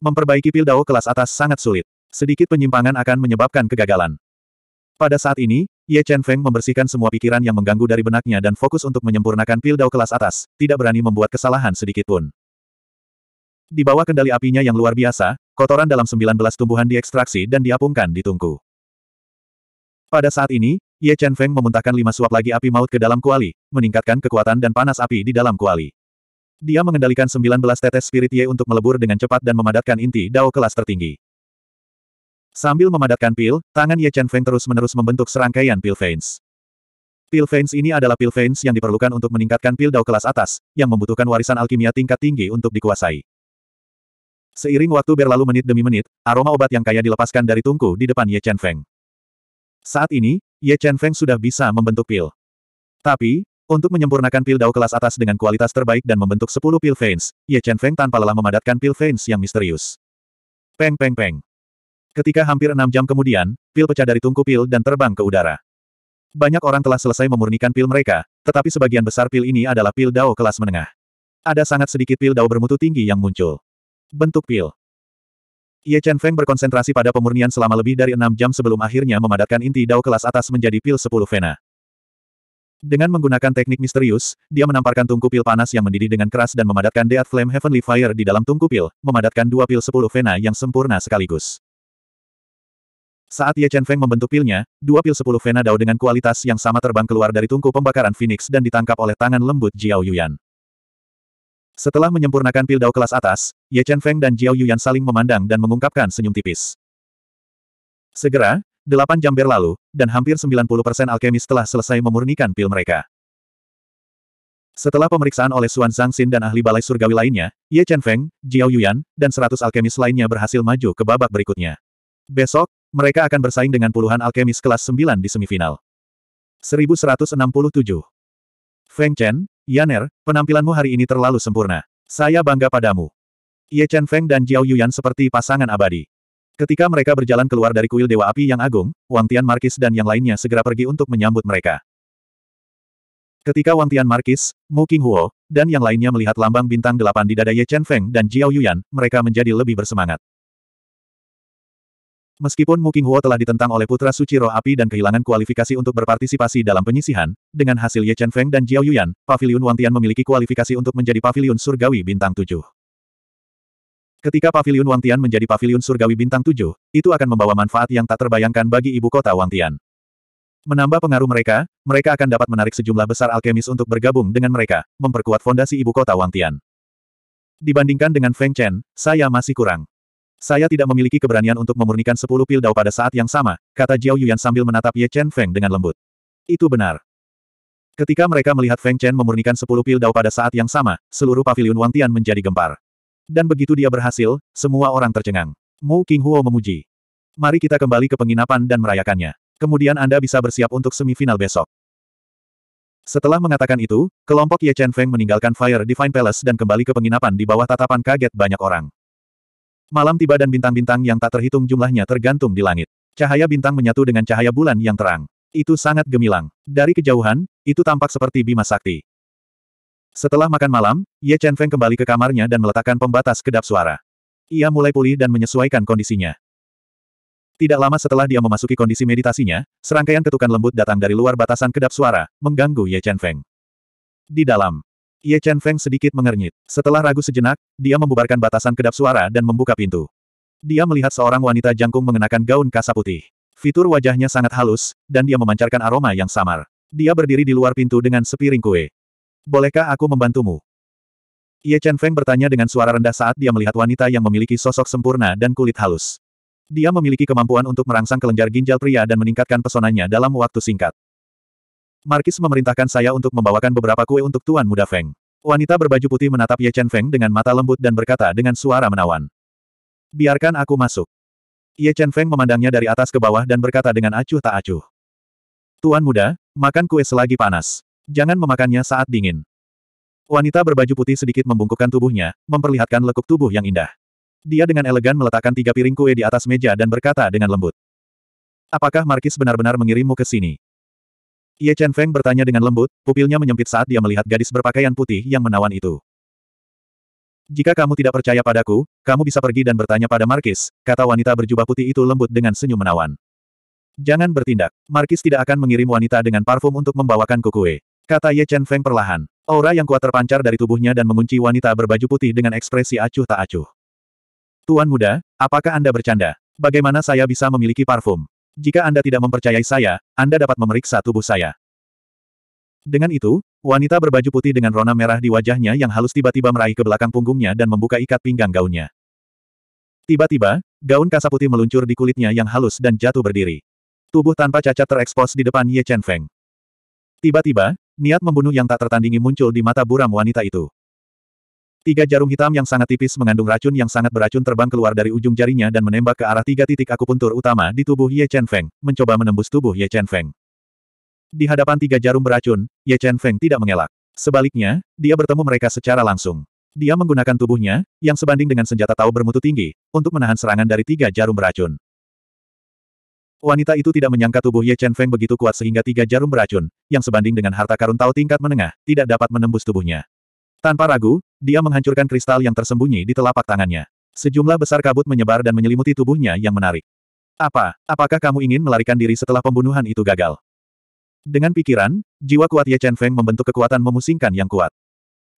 Memperbaiki pil Dao kelas atas sangat sulit. Sedikit penyimpangan akan menyebabkan kegagalan. Pada saat ini, Ye Chen Feng membersihkan semua pikiran yang mengganggu dari benaknya dan fokus untuk menyempurnakan pil Dao kelas atas, tidak berani membuat kesalahan sedikit pun. Di bawah kendali apinya yang luar biasa, kotoran dalam 19 tumbuhan diekstraksi dan diapungkan di tungku. Pada saat ini, Ye Chen Feng memuntahkan lima suap lagi api maut ke dalam kuali, meningkatkan kekuatan dan panas api di dalam kuali. Dia mengendalikan 19 tetes spirit Ye untuk melebur dengan cepat dan memadatkan inti Dao kelas tertinggi. Sambil memadatkan pil, tangan Ye Chen Feng terus-menerus membentuk serangkaian pil veins. Pil veins ini adalah pil veins yang diperlukan untuk meningkatkan pil Dao kelas atas, yang membutuhkan warisan alkimia tingkat tinggi untuk dikuasai. Seiring waktu berlalu menit demi menit, aroma obat yang kaya dilepaskan dari tungku di depan Ye Chen Feng. Saat ini, Ye Chen Feng sudah bisa membentuk pil. Tapi, untuk menyempurnakan pil dao kelas atas dengan kualitas terbaik dan membentuk 10 pil veins, Ye Chen Feng tanpa lelah memadatkan pil veins yang misterius. Peng peng peng. Ketika hampir enam jam kemudian, pil pecah dari tungku pil dan terbang ke udara. Banyak orang telah selesai memurnikan pil mereka, tetapi sebagian besar pil ini adalah pil dao kelas menengah. Ada sangat sedikit pil dao bermutu tinggi yang muncul. Bentuk pil. Ye Chen Feng berkonsentrasi pada pemurnian selama lebih dari enam jam sebelum akhirnya memadatkan inti dao kelas atas menjadi pil sepuluh vena. Dengan menggunakan teknik misterius, dia menamparkan tungku pil panas yang mendidih dengan keras dan memadatkan Death Flame Heavenly Fire di dalam tungku pil, memadatkan dua pil sepuluh vena yang sempurna sekaligus. Saat Ye Chen Feng membentuk pilnya, dua pil sepuluh vena dao dengan kualitas yang sama terbang keluar dari tungku pembakaran Phoenix dan ditangkap oleh tangan lembut Jiao Yuyan. Setelah menyempurnakan pil dao kelas atas, Ye Chen Feng dan Jiao Yuyan saling memandang dan mengungkapkan senyum tipis. Segera, 8 jam berlalu, dan hampir 90% alkemis telah selesai memurnikan pil mereka. Setelah pemeriksaan oleh Xuan Zhangxin dan ahli balai surgawi lainnya, Ye Chen Feng, Jiao Yuyan, dan 100 alkemis lainnya berhasil maju ke babak berikutnya. Besok, mereka akan bersaing dengan puluhan alkemis kelas 9 di semifinal. 1167 Feng Chen, Yaner, penampilanmu hari ini terlalu sempurna. Saya bangga padamu. Ye Chen Feng dan Jiao Yuyan seperti pasangan abadi. Ketika mereka berjalan keluar dari kuil Dewa Api yang agung, Wang Tian Markis dan yang lainnya segera pergi untuk menyambut mereka. Ketika Wang Tian Markis, Mu King Huo, dan yang lainnya melihat lambang bintang delapan di dada Ye Chen Feng dan Jiao Yuan, mereka menjadi lebih bersemangat. Meskipun Mu King Huo telah ditentang oleh Putra Suci Roh Api dan kehilangan kualifikasi untuk berpartisipasi dalam penyisihan, dengan hasil Ye Chen Feng dan Jiao Yuan, Pavilion Wang Tian memiliki kualifikasi untuk menjadi Pavilion Surgawi Bintang 7. Ketika paviliun Wangtian menjadi paviliun surgawi bintang tujuh, itu akan membawa manfaat yang tak terbayangkan bagi ibu kota Wangtian. Menambah pengaruh mereka, mereka akan dapat menarik sejumlah besar alkemis untuk bergabung dengan mereka, memperkuat fondasi ibu kota Wangtian. Dibandingkan dengan Feng Chen, saya masih kurang. Saya tidak memiliki keberanian untuk memurnikan sepuluh pil dao pada saat yang sama, kata Jiao Yuan sambil menatap Ye Chen Feng dengan lembut. Itu benar. Ketika mereka melihat Feng Chen memurnikan sepuluh pil dao pada saat yang sama, seluruh paviliun Wangtian menjadi gempar. Dan begitu dia berhasil, semua orang tercengang. Mu King Huo memuji. Mari kita kembali ke penginapan dan merayakannya. Kemudian Anda bisa bersiap untuk semifinal besok. Setelah mengatakan itu, kelompok Ye Chen Feng meninggalkan Fire Divine Palace dan kembali ke penginapan di bawah tatapan kaget banyak orang. Malam tiba dan bintang-bintang yang tak terhitung jumlahnya tergantung di langit. Cahaya bintang menyatu dengan cahaya bulan yang terang. Itu sangat gemilang. Dari kejauhan, itu tampak seperti bima sakti. Setelah makan malam, Ye Chen Feng kembali ke kamarnya dan meletakkan pembatas kedap suara. Ia mulai pulih dan menyesuaikan kondisinya. Tidak lama setelah dia memasuki kondisi meditasinya, serangkaian ketukan lembut datang dari luar batasan kedap suara, mengganggu Ye Chen Feng. Di dalam, Ye Chen Feng sedikit mengernyit. Setelah ragu sejenak, dia membubarkan batasan kedap suara dan membuka pintu. Dia melihat seorang wanita jangkung mengenakan gaun kasa putih. Fitur wajahnya sangat halus, dan dia memancarkan aroma yang samar. Dia berdiri di luar pintu dengan sepiring kue. Bolehkah aku membantumu? Ye Chen Feng bertanya dengan suara rendah saat dia melihat wanita yang memiliki sosok sempurna dan kulit halus. Dia memiliki kemampuan untuk merangsang kelenjar ginjal pria dan meningkatkan pesonanya dalam waktu singkat. Markis memerintahkan saya untuk membawakan beberapa kue untuk Tuan Muda Feng. Wanita berbaju putih menatap Ye Chen Feng dengan mata lembut dan berkata dengan suara menawan. Biarkan aku masuk. Ye Chen Feng memandangnya dari atas ke bawah dan berkata dengan acuh tak acuh. Tuan muda, makan kue selagi panas. Jangan memakannya saat dingin. Wanita berbaju putih sedikit membungkukkan tubuhnya, memperlihatkan lekuk tubuh yang indah. Dia dengan elegan meletakkan tiga piring kue di atas meja dan berkata dengan lembut. Apakah Markis benar-benar mengirimmu ke sini? Ye Chen Feng bertanya dengan lembut, pupilnya menyempit saat dia melihat gadis berpakaian putih yang menawan itu. Jika kamu tidak percaya padaku, kamu bisa pergi dan bertanya pada Markis, kata wanita berjubah putih itu lembut dengan senyum menawan. Jangan bertindak. Markis tidak akan mengirim wanita dengan parfum untuk membawakan kue. Kata Ye Chen Feng perlahan. Aura yang kuat terpancar dari tubuhnya dan mengunci wanita berbaju putih dengan ekspresi acuh tak acuh. Tuan muda, apakah Anda bercanda? Bagaimana saya bisa memiliki parfum? Jika Anda tidak mempercayai saya, Anda dapat memeriksa tubuh saya. Dengan itu, wanita berbaju putih dengan rona merah di wajahnya yang halus tiba-tiba meraih ke belakang punggungnya dan membuka ikat pinggang gaunnya. Tiba-tiba, gaun kasa putih meluncur di kulitnya yang halus dan jatuh berdiri. Tubuh tanpa cacat terekspos di depan Ye Chen Feng. Tiba-tiba, Niat membunuh yang tak tertandingi muncul di mata buram wanita itu. Tiga jarum hitam yang sangat tipis mengandung racun yang sangat beracun terbang keluar dari ujung jarinya dan menembak ke arah tiga titik akupuntur utama di tubuh Ye Chen Feng, mencoba menembus tubuh Ye Chen Feng. Di hadapan tiga jarum beracun, Ye Chen Feng tidak mengelak. Sebaliknya, dia bertemu mereka secara langsung. Dia menggunakan tubuhnya, yang sebanding dengan senjata tahu bermutu tinggi, untuk menahan serangan dari tiga jarum beracun. Wanita itu tidak menyangka tubuh Ye Chen Feng begitu kuat sehingga tiga jarum beracun, yang sebanding dengan harta karun tau tingkat menengah, tidak dapat menembus tubuhnya. Tanpa ragu, dia menghancurkan kristal yang tersembunyi di telapak tangannya. Sejumlah besar kabut menyebar dan menyelimuti tubuhnya yang menarik. Apa, apakah kamu ingin melarikan diri setelah pembunuhan itu gagal? Dengan pikiran, jiwa kuat Ye Chen Feng membentuk kekuatan memusingkan yang kuat.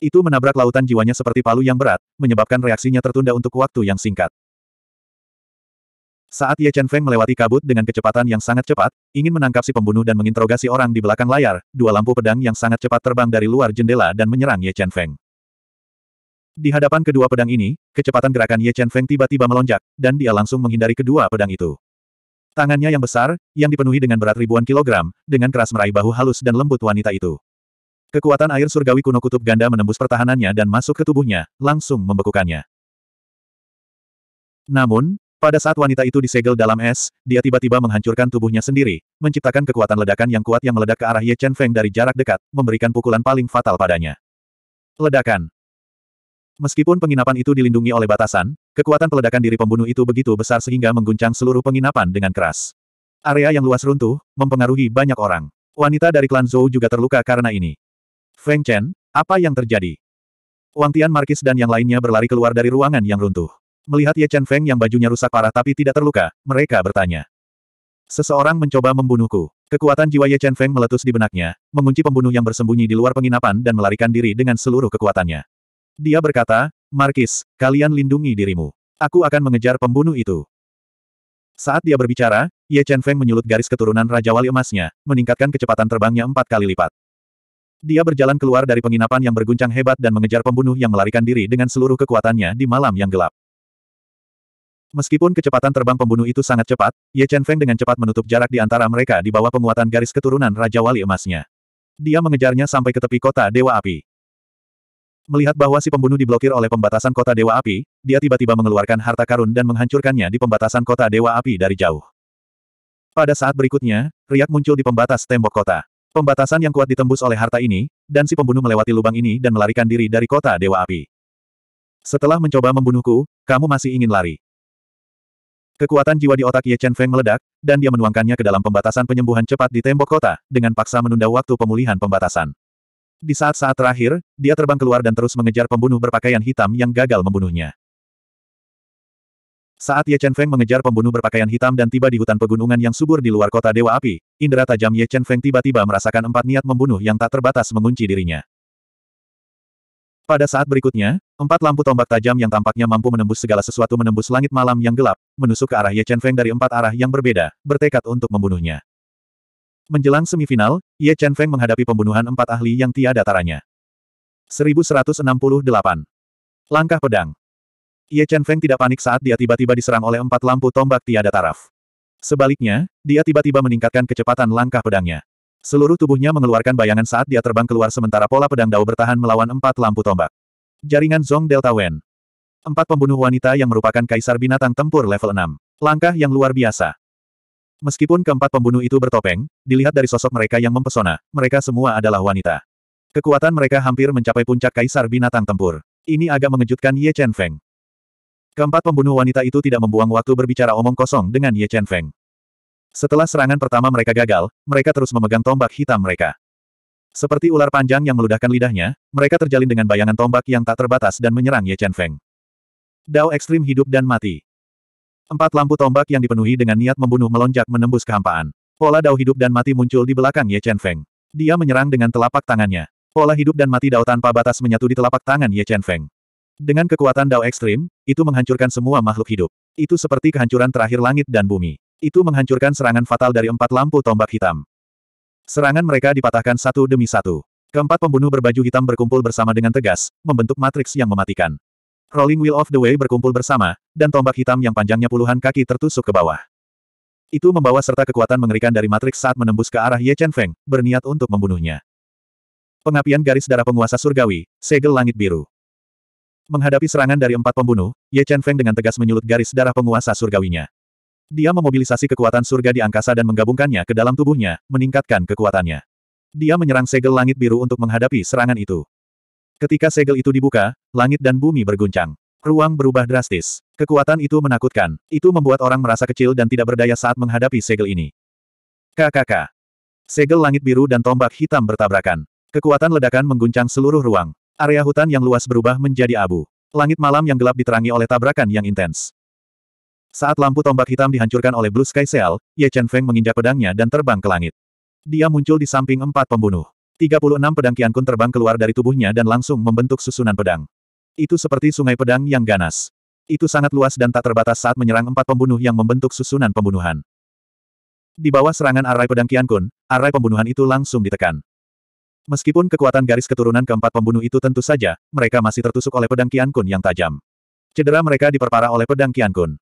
Itu menabrak lautan jiwanya seperti palu yang berat, menyebabkan reaksinya tertunda untuk waktu yang singkat. Saat Ye Chen Feng melewati kabut dengan kecepatan yang sangat cepat, ingin menangkap si pembunuh dan menginterogasi orang di belakang layar, dua lampu pedang yang sangat cepat terbang dari luar jendela dan menyerang Ye Chen Feng. Di hadapan kedua pedang ini, kecepatan gerakan Ye Chen Feng tiba-tiba melonjak, dan dia langsung menghindari kedua pedang itu. Tangannya yang besar, yang dipenuhi dengan berat ribuan kilogram, dengan keras meraih bahu halus dan lembut wanita itu. Kekuatan air surgawi kuno kutub ganda menembus pertahanannya dan masuk ke tubuhnya, langsung membekukannya. Namun, pada saat wanita itu disegel dalam es, dia tiba-tiba menghancurkan tubuhnya sendiri, menciptakan kekuatan ledakan yang kuat yang meledak ke arah Ye Chen Feng dari jarak dekat, memberikan pukulan paling fatal padanya. Ledakan. Meskipun penginapan itu dilindungi oleh batasan, kekuatan peledakan diri pembunuh itu begitu besar sehingga mengguncang seluruh penginapan dengan keras. Area yang luas runtuh, mempengaruhi banyak orang. Wanita dari klan Zhou juga terluka karena ini. Feng Chen, apa yang terjadi? Wang Tian Markis dan yang lainnya berlari keluar dari ruangan yang runtuh. Melihat Ye Chen Feng yang bajunya rusak parah tapi tidak terluka, mereka bertanya. Seseorang mencoba membunuhku. Kekuatan jiwa Ye Chen Feng meletus di benaknya, mengunci pembunuh yang bersembunyi di luar penginapan dan melarikan diri dengan seluruh kekuatannya. Dia berkata, Markis, kalian lindungi dirimu. Aku akan mengejar pembunuh itu. Saat dia berbicara, Ye Chen Feng menyulut garis keturunan Raja Wali emasnya, meningkatkan kecepatan terbangnya empat kali lipat. Dia berjalan keluar dari penginapan yang berguncang hebat dan mengejar pembunuh yang melarikan diri dengan seluruh kekuatannya di malam yang gelap. Meskipun kecepatan terbang pembunuh itu sangat cepat, Ye Chen Feng dengan cepat menutup jarak di antara mereka di bawah penguatan garis keturunan Raja Wali Emasnya. Dia mengejarnya sampai ke tepi kota Dewa Api. Melihat bahwa si pembunuh diblokir oleh pembatasan kota Dewa Api, dia tiba-tiba mengeluarkan harta karun dan menghancurkannya di pembatasan kota Dewa Api dari jauh. Pada saat berikutnya, riak muncul di pembatas tembok kota. Pembatasan yang kuat ditembus oleh harta ini, dan si pembunuh melewati lubang ini dan melarikan diri dari kota Dewa Api. Setelah mencoba membunuhku, kamu masih ingin lari. Kekuatan jiwa di otak Ye Chen Feng meledak, dan dia menuangkannya ke dalam pembatasan penyembuhan cepat di tembok kota, dengan paksa menunda waktu pemulihan pembatasan. Di saat-saat terakhir, dia terbang keluar dan terus mengejar pembunuh berpakaian hitam yang gagal membunuhnya. Saat Ye Chen Feng mengejar pembunuh berpakaian hitam dan tiba di hutan pegunungan yang subur di luar kota Dewa Api, indera tajam Ye Chen Feng tiba-tiba merasakan empat niat membunuh yang tak terbatas mengunci dirinya. Pada saat berikutnya, empat lampu tombak tajam yang tampaknya mampu menembus segala sesuatu menembus langit malam yang gelap, menusuk ke arah Ye Chen Feng dari empat arah yang berbeda, bertekad untuk membunuhnya. Menjelang semifinal, Ye Chen Feng menghadapi pembunuhan empat ahli yang tiada taranya. 1168. Langkah pedang. Ye Chen Feng tidak panik saat dia tiba-tiba diserang oleh empat lampu tombak tiada taraf. Sebaliknya, dia tiba-tiba meningkatkan kecepatan langkah pedangnya. Seluruh tubuhnya mengeluarkan bayangan saat dia terbang keluar sementara pola pedang Dao bertahan melawan empat lampu tombak. Jaringan Zong Delta Wen. Empat pembunuh wanita yang merupakan kaisar binatang tempur level 6. Langkah yang luar biasa. Meskipun keempat pembunuh itu bertopeng, dilihat dari sosok mereka yang mempesona, mereka semua adalah wanita. Kekuatan mereka hampir mencapai puncak kaisar binatang tempur. Ini agak mengejutkan Ye Chen Feng. Keempat pembunuh wanita itu tidak membuang waktu berbicara omong kosong dengan Ye Chen Feng. Setelah serangan pertama mereka gagal, mereka terus memegang tombak hitam mereka. Seperti ular panjang yang meludahkan lidahnya, mereka terjalin dengan bayangan tombak yang tak terbatas dan menyerang Ye Chen Feng. Dao ekstrim hidup dan mati. Empat lampu tombak yang dipenuhi dengan niat membunuh melonjak menembus kehampaan. Pola dao hidup dan mati muncul di belakang Ye Chen Feng. Dia menyerang dengan telapak tangannya. Pola hidup dan mati dao tanpa batas menyatu di telapak tangan Ye Chen Feng. Dengan kekuatan dao ekstrim, itu menghancurkan semua makhluk hidup. Itu seperti kehancuran terakhir langit dan bumi. Itu menghancurkan serangan fatal dari empat lampu tombak hitam. Serangan mereka dipatahkan satu demi satu. Keempat pembunuh berbaju hitam berkumpul bersama dengan tegas, membentuk matriks yang mematikan. Rolling Wheel of the Way berkumpul bersama, dan tombak hitam yang panjangnya puluhan kaki tertusuk ke bawah. Itu membawa serta kekuatan mengerikan dari matriks saat menembus ke arah Ye Chen Feng, berniat untuk membunuhnya. Pengapian garis darah penguasa surgawi, segel langit biru. Menghadapi serangan dari empat pembunuh, Ye Chen Feng dengan tegas menyulut garis darah penguasa surgawinya. Dia memobilisasi kekuatan surga di angkasa dan menggabungkannya ke dalam tubuhnya, meningkatkan kekuatannya. Dia menyerang segel langit biru untuk menghadapi serangan itu. Ketika segel itu dibuka, langit dan bumi berguncang. Ruang berubah drastis. Kekuatan itu menakutkan. Itu membuat orang merasa kecil dan tidak berdaya saat menghadapi segel ini. KKK. Segel langit biru dan tombak hitam bertabrakan. Kekuatan ledakan mengguncang seluruh ruang. Area hutan yang luas berubah menjadi abu. Langit malam yang gelap diterangi oleh tabrakan yang intens. Saat lampu tombak hitam dihancurkan oleh Blue Sky Cell, Ye Chen Feng menginjak pedangnya dan terbang ke langit. Dia muncul di samping empat pembunuh. 36 pedang Kun terbang keluar dari tubuhnya dan langsung membentuk susunan pedang. Itu seperti sungai pedang yang ganas. Itu sangat luas dan tak terbatas saat menyerang empat pembunuh yang membentuk susunan pembunuhan. Di bawah serangan arai pedang Kian Kun, arai pembunuhan itu langsung ditekan. Meskipun kekuatan garis keturunan keempat pembunuh itu tentu saja, mereka masih tertusuk oleh pedang Kian Kun yang tajam. Cedera mereka diperparah oleh pedang Kian Kun.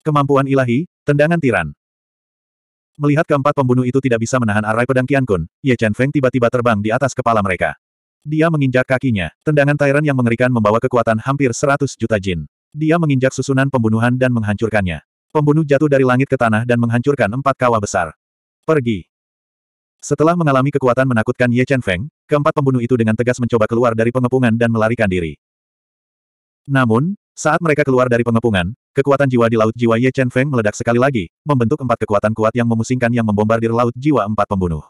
Kemampuan ilahi, tendangan tiran. Melihat keempat pembunuh itu tidak bisa menahan arai pedang Kun, Ye Chen Feng tiba-tiba terbang di atas kepala mereka. Dia menginjak kakinya, tendangan Tyrant yang mengerikan membawa kekuatan hampir 100 juta jin. Dia menginjak susunan pembunuhan dan menghancurkannya. Pembunuh jatuh dari langit ke tanah dan menghancurkan empat kawah besar. Pergi. Setelah mengalami kekuatan menakutkan Ye Chen Feng, keempat pembunuh itu dengan tegas mencoba keluar dari pengepungan dan melarikan diri. Namun, saat mereka keluar dari pengepungan, kekuatan jiwa di Laut Jiwa Ye Chen Feng meledak sekali lagi, membentuk empat kekuatan kuat yang memusingkan yang membombardir Laut Jiwa empat pembunuh.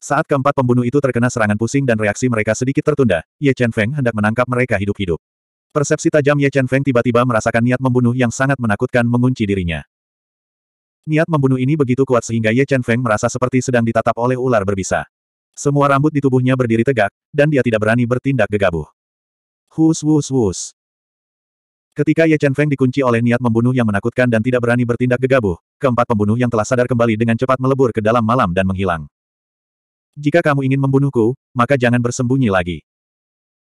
Saat keempat pembunuh itu terkena serangan pusing dan reaksi mereka sedikit tertunda, Ye Chen Feng hendak menangkap mereka hidup-hidup. Persepsi tajam Ye Chen Feng tiba-tiba merasakan niat membunuh yang sangat menakutkan mengunci dirinya. Niat membunuh ini begitu kuat sehingga Ye Chen Feng merasa seperti sedang ditatap oleh ular berbisa. Semua rambut di tubuhnya berdiri tegak, dan dia tidak berani bertindak gegabah. Hus wus wus. Ketika Ye Chen Feng dikunci oleh niat membunuh yang menakutkan dan tidak berani bertindak gegabah, keempat pembunuh yang telah sadar kembali dengan cepat melebur ke dalam malam dan menghilang. Jika kamu ingin membunuhku, maka jangan bersembunyi lagi.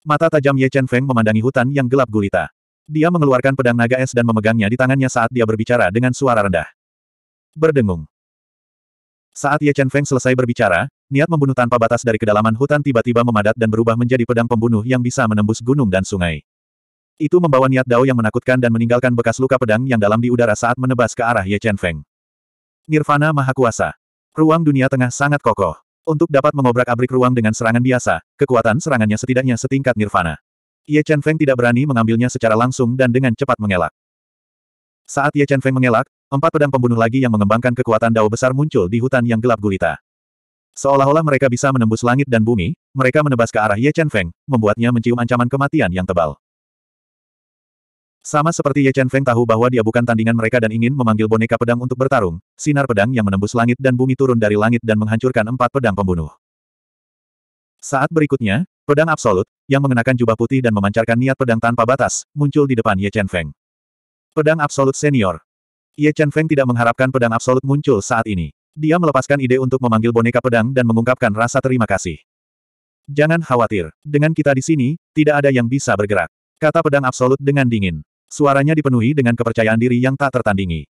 Mata tajam Ye Chen Feng memandangi hutan yang gelap gulita. Dia mengeluarkan pedang naga es dan memegangnya di tangannya saat dia berbicara dengan suara rendah. Berdengung. Saat Ye Chen Feng selesai berbicara, Niat membunuh tanpa batas dari kedalaman hutan tiba-tiba memadat dan berubah menjadi pedang pembunuh yang bisa menembus gunung dan sungai. Itu membawa niat Dao yang menakutkan dan meninggalkan bekas luka pedang yang dalam di udara saat menebas ke arah Ye Chen Feng. Nirvana Maha Kuasa. Ruang dunia tengah sangat kokoh. Untuk dapat mengobrak-abrik ruang dengan serangan biasa, kekuatan serangannya setidaknya setingkat Nirvana. Ye Chen Feng tidak berani mengambilnya secara langsung dan dengan cepat mengelak. Saat Ye Chen Feng mengelak, empat pedang pembunuh lagi yang mengembangkan kekuatan Dao besar muncul di hutan yang gelap gulita. Seolah-olah mereka bisa menembus langit dan bumi, mereka menebas ke arah Ye Chen Feng, membuatnya mencium ancaman kematian yang tebal. Sama seperti Ye Chen Feng tahu bahwa dia bukan tandingan mereka dan ingin memanggil boneka pedang untuk bertarung, sinar pedang yang menembus langit dan bumi turun dari langit dan menghancurkan empat pedang pembunuh. Saat berikutnya, pedang absolut, yang mengenakan jubah putih dan memancarkan niat pedang tanpa batas, muncul di depan Ye Chen Feng. Pedang absolut senior. Ye Chen Feng tidak mengharapkan pedang absolut muncul saat ini. Dia melepaskan ide untuk memanggil boneka pedang dan mengungkapkan rasa terima kasih. Jangan khawatir, dengan kita di sini, tidak ada yang bisa bergerak. Kata pedang absolut dengan dingin. Suaranya dipenuhi dengan kepercayaan diri yang tak tertandingi.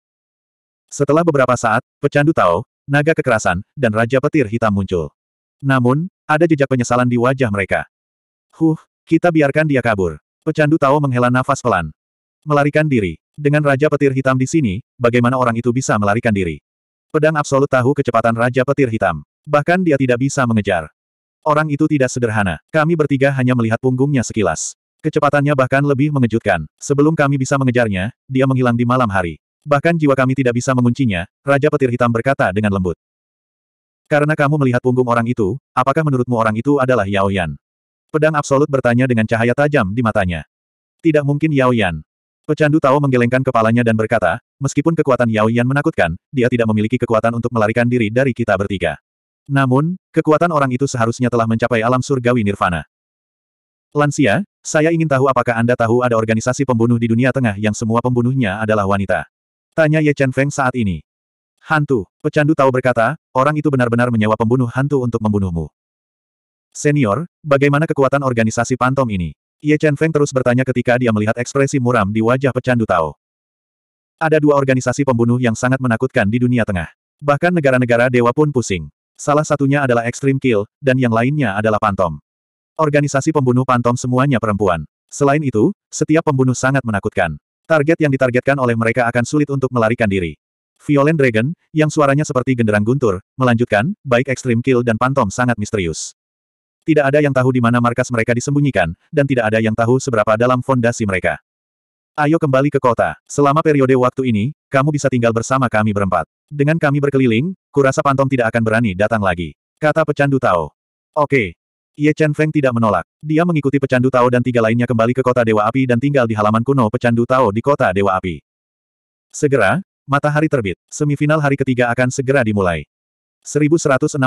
Setelah beberapa saat, pecandu Tao, naga kekerasan, dan Raja Petir Hitam muncul. Namun, ada jejak penyesalan di wajah mereka. Huh, kita biarkan dia kabur. Pecandu Tao menghela nafas pelan. Melarikan diri. Dengan Raja Petir Hitam di sini, bagaimana orang itu bisa melarikan diri? Pedang absolut tahu kecepatan Raja Petir Hitam. Bahkan dia tidak bisa mengejar. Orang itu tidak sederhana. Kami bertiga hanya melihat punggungnya sekilas. Kecepatannya bahkan lebih mengejutkan. Sebelum kami bisa mengejarnya, dia menghilang di malam hari. Bahkan jiwa kami tidak bisa menguncinya, Raja Petir Hitam berkata dengan lembut. Karena kamu melihat punggung orang itu, apakah menurutmu orang itu adalah Yao Yan? Pedang absolut bertanya dengan cahaya tajam di matanya. Tidak mungkin Yao Yan. Pecandu Tao menggelengkan kepalanya dan berkata, meskipun kekuatan Yao Yan menakutkan, dia tidak memiliki kekuatan untuk melarikan diri dari kita bertiga. Namun, kekuatan orang itu seharusnya telah mencapai alam surgawi nirvana. Lansia, saya ingin tahu apakah Anda tahu ada organisasi pembunuh di dunia tengah yang semua pembunuhnya adalah wanita. Tanya Ye Chen Feng saat ini. Hantu, pecandu tahu berkata, orang itu benar-benar menyewa pembunuh hantu untuk membunuhmu. Senior, bagaimana kekuatan organisasi Pantom ini? Ye Chen Feng terus bertanya ketika dia melihat ekspresi muram di wajah pecandu Tao. Ada dua organisasi pembunuh yang sangat menakutkan di dunia tengah. Bahkan negara-negara dewa pun pusing. Salah satunya adalah Extreme Kill, dan yang lainnya adalah Pantom. Organisasi pembunuh Pantom semuanya perempuan. Selain itu, setiap pembunuh sangat menakutkan. Target yang ditargetkan oleh mereka akan sulit untuk melarikan diri. Violent Dragon, yang suaranya seperti genderang guntur, melanjutkan, baik Extreme Kill dan Pantom sangat misterius. Tidak ada yang tahu di mana markas mereka disembunyikan, dan tidak ada yang tahu seberapa dalam fondasi mereka. Ayo kembali ke kota. Selama periode waktu ini, kamu bisa tinggal bersama kami berempat. Dengan kami berkeliling, kurasa Pantom tidak akan berani datang lagi. Kata pecandu Tao. Oke, Ye Chen Feng tidak menolak. Dia mengikuti pecandu Tao dan tiga lainnya kembali ke kota Dewa Api dan tinggal di halaman kuno pecandu Tao di kota Dewa Api. Segera, matahari terbit. Semifinal hari ketiga akan segera dimulai. 1169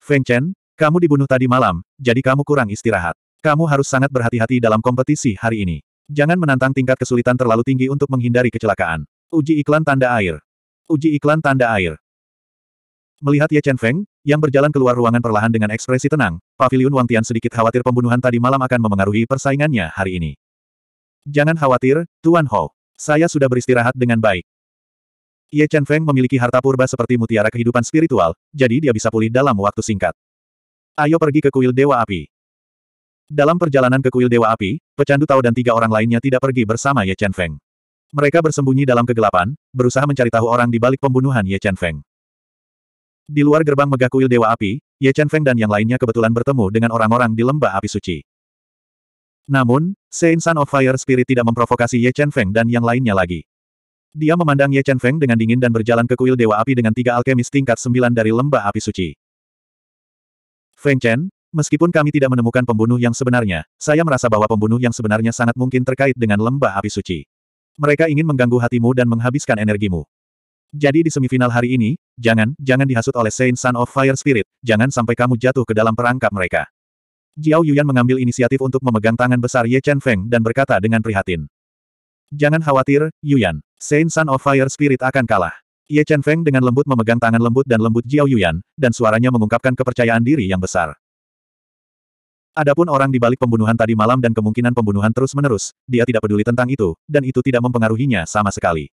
Feng Chen, kamu dibunuh tadi malam, jadi kamu kurang istirahat. Kamu harus sangat berhati-hati dalam kompetisi hari ini. Jangan menantang tingkat kesulitan terlalu tinggi untuk menghindari kecelakaan. Uji iklan tanda air. Uji iklan tanda air. Melihat Ye Chen Feng, yang berjalan keluar ruangan perlahan dengan ekspresi tenang, Pavilion Wang Tian sedikit khawatir pembunuhan tadi malam akan memengaruhi persaingannya hari ini. Jangan khawatir, Tuan Ho. Saya sudah beristirahat dengan baik. Ye Chen Feng memiliki harta purba seperti mutiara kehidupan spiritual, jadi dia bisa pulih dalam waktu singkat. Ayo pergi ke kuil Dewa Api. Dalam perjalanan ke kuil Dewa Api, pecandu tahu dan tiga orang lainnya tidak pergi bersama Ye Chen Feng. Mereka bersembunyi dalam kegelapan, berusaha mencari tahu orang di balik pembunuhan Ye Chen Feng. Di luar gerbang megah kuil Dewa Api, Ye Chen Feng dan yang lainnya kebetulan bertemu dengan orang-orang di lembah api suci. Namun, Sein Sun of Fire Spirit tidak memprovokasi Ye Chen Feng dan yang lainnya lagi. Dia memandang Ye Chen Feng dengan dingin dan berjalan ke kuil Dewa Api dengan tiga alkemis tingkat sembilan dari lembah api suci. Feng Chen, meskipun kami tidak menemukan pembunuh yang sebenarnya, saya merasa bahwa pembunuh yang sebenarnya sangat mungkin terkait dengan lembah api suci. Mereka ingin mengganggu hatimu dan menghabiskan energimu. Jadi di semifinal hari ini, jangan, jangan dihasut oleh Saint Sun of Fire Spirit, jangan sampai kamu jatuh ke dalam perangkap mereka. Jiao Yuan mengambil inisiatif untuk memegang tangan besar Ye Chen Feng dan berkata dengan prihatin. Jangan khawatir, Yuan. Saint Sun of Fire Spirit akan kalah. Ye Chen Feng dengan lembut memegang tangan lembut dan lembut Jiao Yuyan, dan suaranya mengungkapkan kepercayaan diri yang besar. Adapun orang di balik pembunuhan tadi malam dan kemungkinan pembunuhan terus-menerus, dia tidak peduli tentang itu, dan itu tidak mempengaruhinya sama sekali.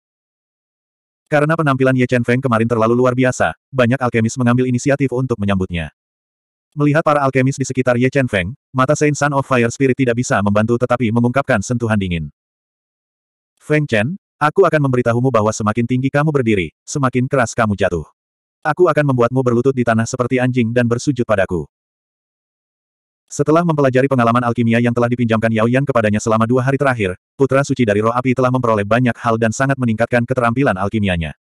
Karena penampilan Ye Chen Feng kemarin terlalu luar biasa, banyak alkemis mengambil inisiatif untuk menyambutnya. Melihat para alkemis di sekitar Ye Chen Feng, mata Saint Sun of Fire Spirit tidak bisa membantu tetapi mengungkapkan sentuhan dingin. Feng Chen, Aku akan memberitahumu bahwa semakin tinggi kamu berdiri, semakin keras kamu jatuh. Aku akan membuatmu berlutut di tanah seperti anjing dan bersujud padaku. Setelah mempelajari pengalaman alkimia yang telah dipinjamkan Yao Yan kepadanya selama dua hari terakhir, putra suci dari roh api telah memperoleh banyak hal dan sangat meningkatkan keterampilan alkimianya.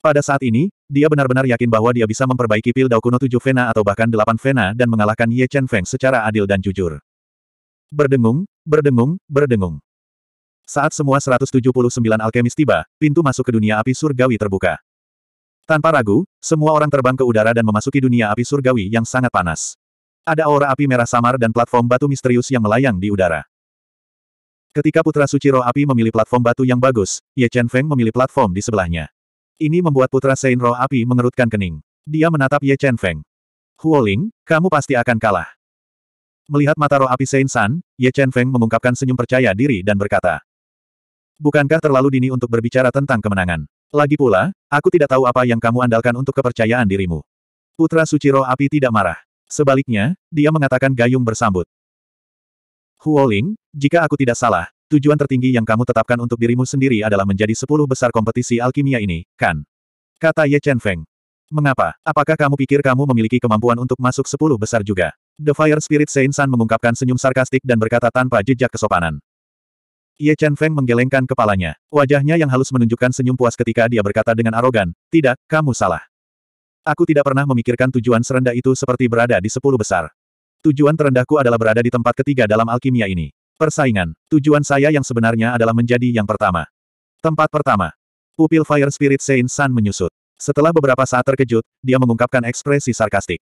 Pada saat ini, dia benar-benar yakin bahwa dia bisa memperbaiki pil Dao Kuno 7 Vena atau bahkan delapan Vena dan mengalahkan Ye Chen Feng secara adil dan jujur. Berdengung, berdengung, berdengung. Saat semua 179 alkemis tiba, pintu masuk ke dunia api surgawi terbuka. Tanpa ragu, semua orang terbang ke udara dan memasuki dunia api surgawi yang sangat panas. Ada aura api merah samar dan platform batu misterius yang melayang di udara. Ketika Putra Suci Roh Api memilih platform batu yang bagus, Ye Chen Feng memilih platform di sebelahnya. Ini membuat Putra Sein Roh Api mengerutkan kening. Dia menatap Ye Chen Feng. Huoling, kamu pasti akan kalah. Melihat mata roh api Sein San, Ye Chen Feng mengungkapkan senyum percaya diri dan berkata, Bukankah terlalu dini untuk berbicara tentang kemenangan? Lagi pula, aku tidak tahu apa yang kamu andalkan untuk kepercayaan dirimu. Putra Suci Roh Api tidak marah. Sebaliknya, dia mengatakan gayung bersambut. Huoling, jika aku tidak salah, tujuan tertinggi yang kamu tetapkan untuk dirimu sendiri adalah menjadi sepuluh besar kompetisi alkimia ini, kan? Kata Ye Chen Feng. Mengapa? Apakah kamu pikir kamu memiliki kemampuan untuk masuk sepuluh besar juga? The Fire Spirit Saint San mengungkapkan senyum sarkastik dan berkata tanpa jejak kesopanan. Ye Chen Feng menggelengkan kepalanya. Wajahnya yang halus menunjukkan senyum puas ketika dia berkata dengan arogan, tidak, kamu salah. Aku tidak pernah memikirkan tujuan serendah itu seperti berada di sepuluh besar. Tujuan terendahku adalah berada di tempat ketiga dalam alkimia ini. Persaingan. Tujuan saya yang sebenarnya adalah menjadi yang pertama. Tempat pertama. Pupil Fire Spirit Saint San menyusut. Setelah beberapa saat terkejut, dia mengungkapkan ekspresi sarkastik.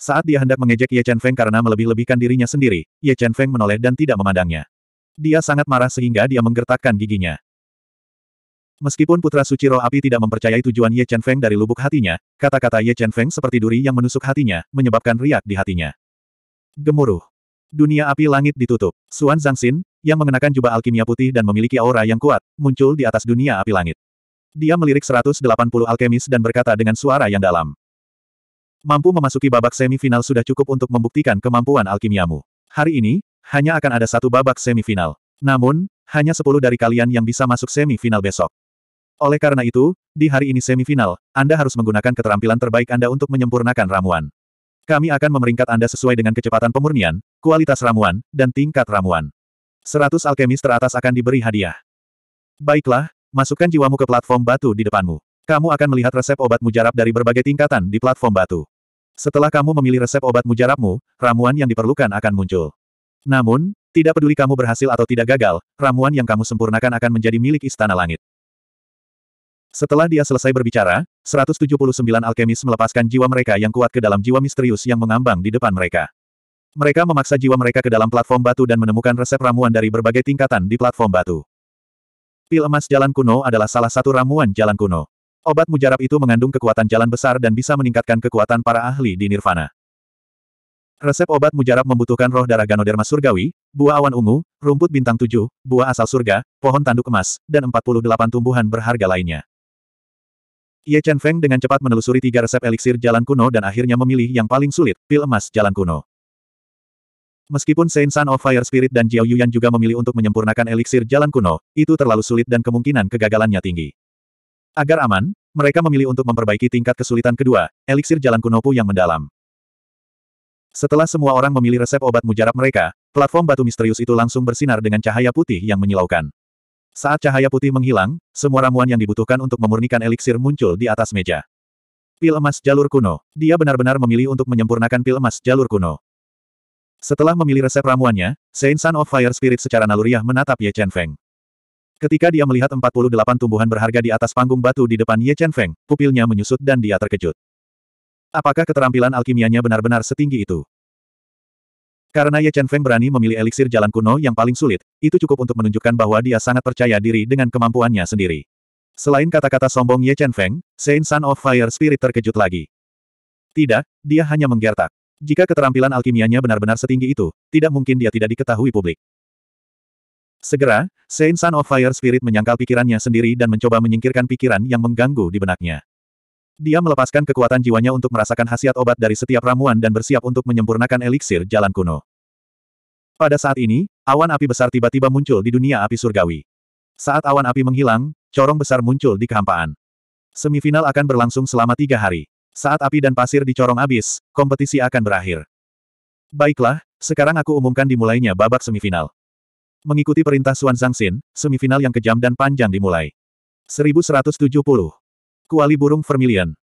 Saat dia hendak mengejek Ye Chen Feng karena melebih-lebihkan dirinya sendiri, Ye Chen Feng menoleh dan tidak memandangnya. Dia sangat marah sehingga dia menggertakkan giginya. Meskipun Putra Suci Roh Api tidak mempercayai tujuan Ye Chen Feng dari lubuk hatinya, kata-kata Ye Chen Feng seperti duri yang menusuk hatinya, menyebabkan riak di hatinya. Gemuruh. Dunia api langit ditutup. Suan Zhang Xin, yang mengenakan jubah alkimia putih dan memiliki aura yang kuat, muncul di atas dunia api langit. Dia melirik 180 alkemis dan berkata dengan suara yang dalam. Mampu memasuki babak semifinal sudah cukup untuk membuktikan kemampuan alkimiamu. Hari ini, hanya akan ada satu babak semifinal. Namun, hanya sepuluh dari kalian yang bisa masuk semifinal besok. Oleh karena itu, di hari ini semifinal, Anda harus menggunakan keterampilan terbaik Anda untuk menyempurnakan ramuan. Kami akan memeringkat Anda sesuai dengan kecepatan pemurnian, kualitas ramuan, dan tingkat ramuan. 100 alkemis teratas akan diberi hadiah. Baiklah, masukkan jiwamu ke platform batu di depanmu. Kamu akan melihat resep obat mujarab dari berbagai tingkatan di platform batu. Setelah kamu memilih resep obat mujarabmu, ramuan yang diperlukan akan muncul. Namun, tidak peduli kamu berhasil atau tidak gagal, ramuan yang kamu sempurnakan akan menjadi milik Istana Langit. Setelah dia selesai berbicara, 179 alkemis melepaskan jiwa mereka yang kuat ke dalam jiwa misterius yang mengambang di depan mereka. Mereka memaksa jiwa mereka ke dalam platform batu dan menemukan resep ramuan dari berbagai tingkatan di platform batu. Pil emas jalan kuno adalah salah satu ramuan jalan kuno. Obat mujarab itu mengandung kekuatan jalan besar dan bisa meningkatkan kekuatan para ahli di Nirvana. Resep obat mujarab membutuhkan roh darah Ganoderma surgawi, buah awan ungu, rumput bintang tujuh, buah asal surga, pohon tanduk emas, dan 48 tumbuhan berharga lainnya. Ye Chen Feng dengan cepat menelusuri tiga resep eliksir jalan kuno dan akhirnya memilih yang paling sulit, pil emas jalan kuno. Meskipun Saint Sun of Fire Spirit dan Jiao Yuan juga memilih untuk menyempurnakan eliksir jalan kuno, itu terlalu sulit dan kemungkinan kegagalannya tinggi. Agar aman, mereka memilih untuk memperbaiki tingkat kesulitan kedua, eliksir jalan kuno Pu yang mendalam. Setelah semua orang memilih resep obat mujarab mereka, platform batu misterius itu langsung bersinar dengan cahaya putih yang menyilaukan. Saat cahaya putih menghilang, semua ramuan yang dibutuhkan untuk memurnikan eliksir muncul di atas meja. Pil emas jalur kuno. Dia benar-benar memilih untuk menyempurnakan pil emas jalur kuno. Setelah memilih resep ramuannya, Saint Sun of Fire Spirit secara naluriah menatap Ye Chen Feng. Ketika dia melihat 48 tumbuhan berharga di atas panggung batu di depan Ye Chen Feng, pupilnya menyusut dan dia terkejut. Apakah keterampilan alkimianya benar-benar setinggi itu? Karena Ye Chen Feng berani memilih eliksir jalan kuno yang paling sulit, itu cukup untuk menunjukkan bahwa dia sangat percaya diri dengan kemampuannya sendiri. Selain kata-kata sombong Ye Chen Feng, Saint Son of Fire Spirit terkejut lagi. Tidak, dia hanya menggertak. Jika keterampilan alkimianya benar-benar setinggi itu, tidak mungkin dia tidak diketahui publik. Segera, Saint Son of Fire Spirit menyangkal pikirannya sendiri dan mencoba menyingkirkan pikiran yang mengganggu di benaknya. Dia melepaskan kekuatan jiwanya untuk merasakan khasiat obat dari setiap ramuan dan bersiap untuk menyempurnakan eliksir jalan kuno. Pada saat ini, awan api besar tiba-tiba muncul di dunia api surgawi. Saat awan api menghilang, corong besar muncul di kehampaan. Semifinal akan berlangsung selama tiga hari. Saat api dan pasir dicorong habis, kompetisi akan berakhir. Baiklah, sekarang aku umumkan dimulainya babak semifinal. Mengikuti perintah Suan Xin, semifinal yang kejam dan panjang dimulai. 1170 Kuali burung vermilion.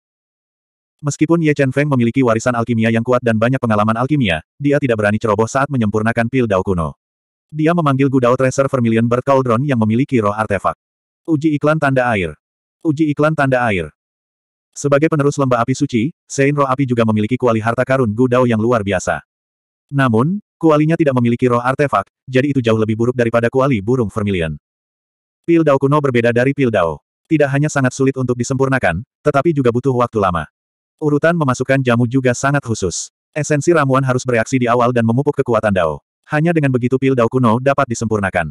Meskipun Ye Chen Feng memiliki warisan alkimia yang kuat dan banyak pengalaman alkimia, dia tidak berani ceroboh saat menyempurnakan pil Dao kuno. Dia memanggil Gudao Tracer Vermilion Berkaldron yang memiliki roh artefak. Uji iklan tanda air. Uji iklan tanda air. Sebagai penerus lembah api suci, Sein roh api juga memiliki kuali harta karun Gudao yang luar biasa. Namun, kualinya tidak memiliki roh artefak, jadi itu jauh lebih buruk daripada kuali burung vermilion. Pil Dao kuno berbeda dari pil Dao tidak hanya sangat sulit untuk disempurnakan, tetapi juga butuh waktu lama. Urutan memasukkan jamu juga sangat khusus. Esensi ramuan harus bereaksi di awal dan memupuk kekuatan Dao. Hanya dengan begitu pil Dao kuno dapat disempurnakan.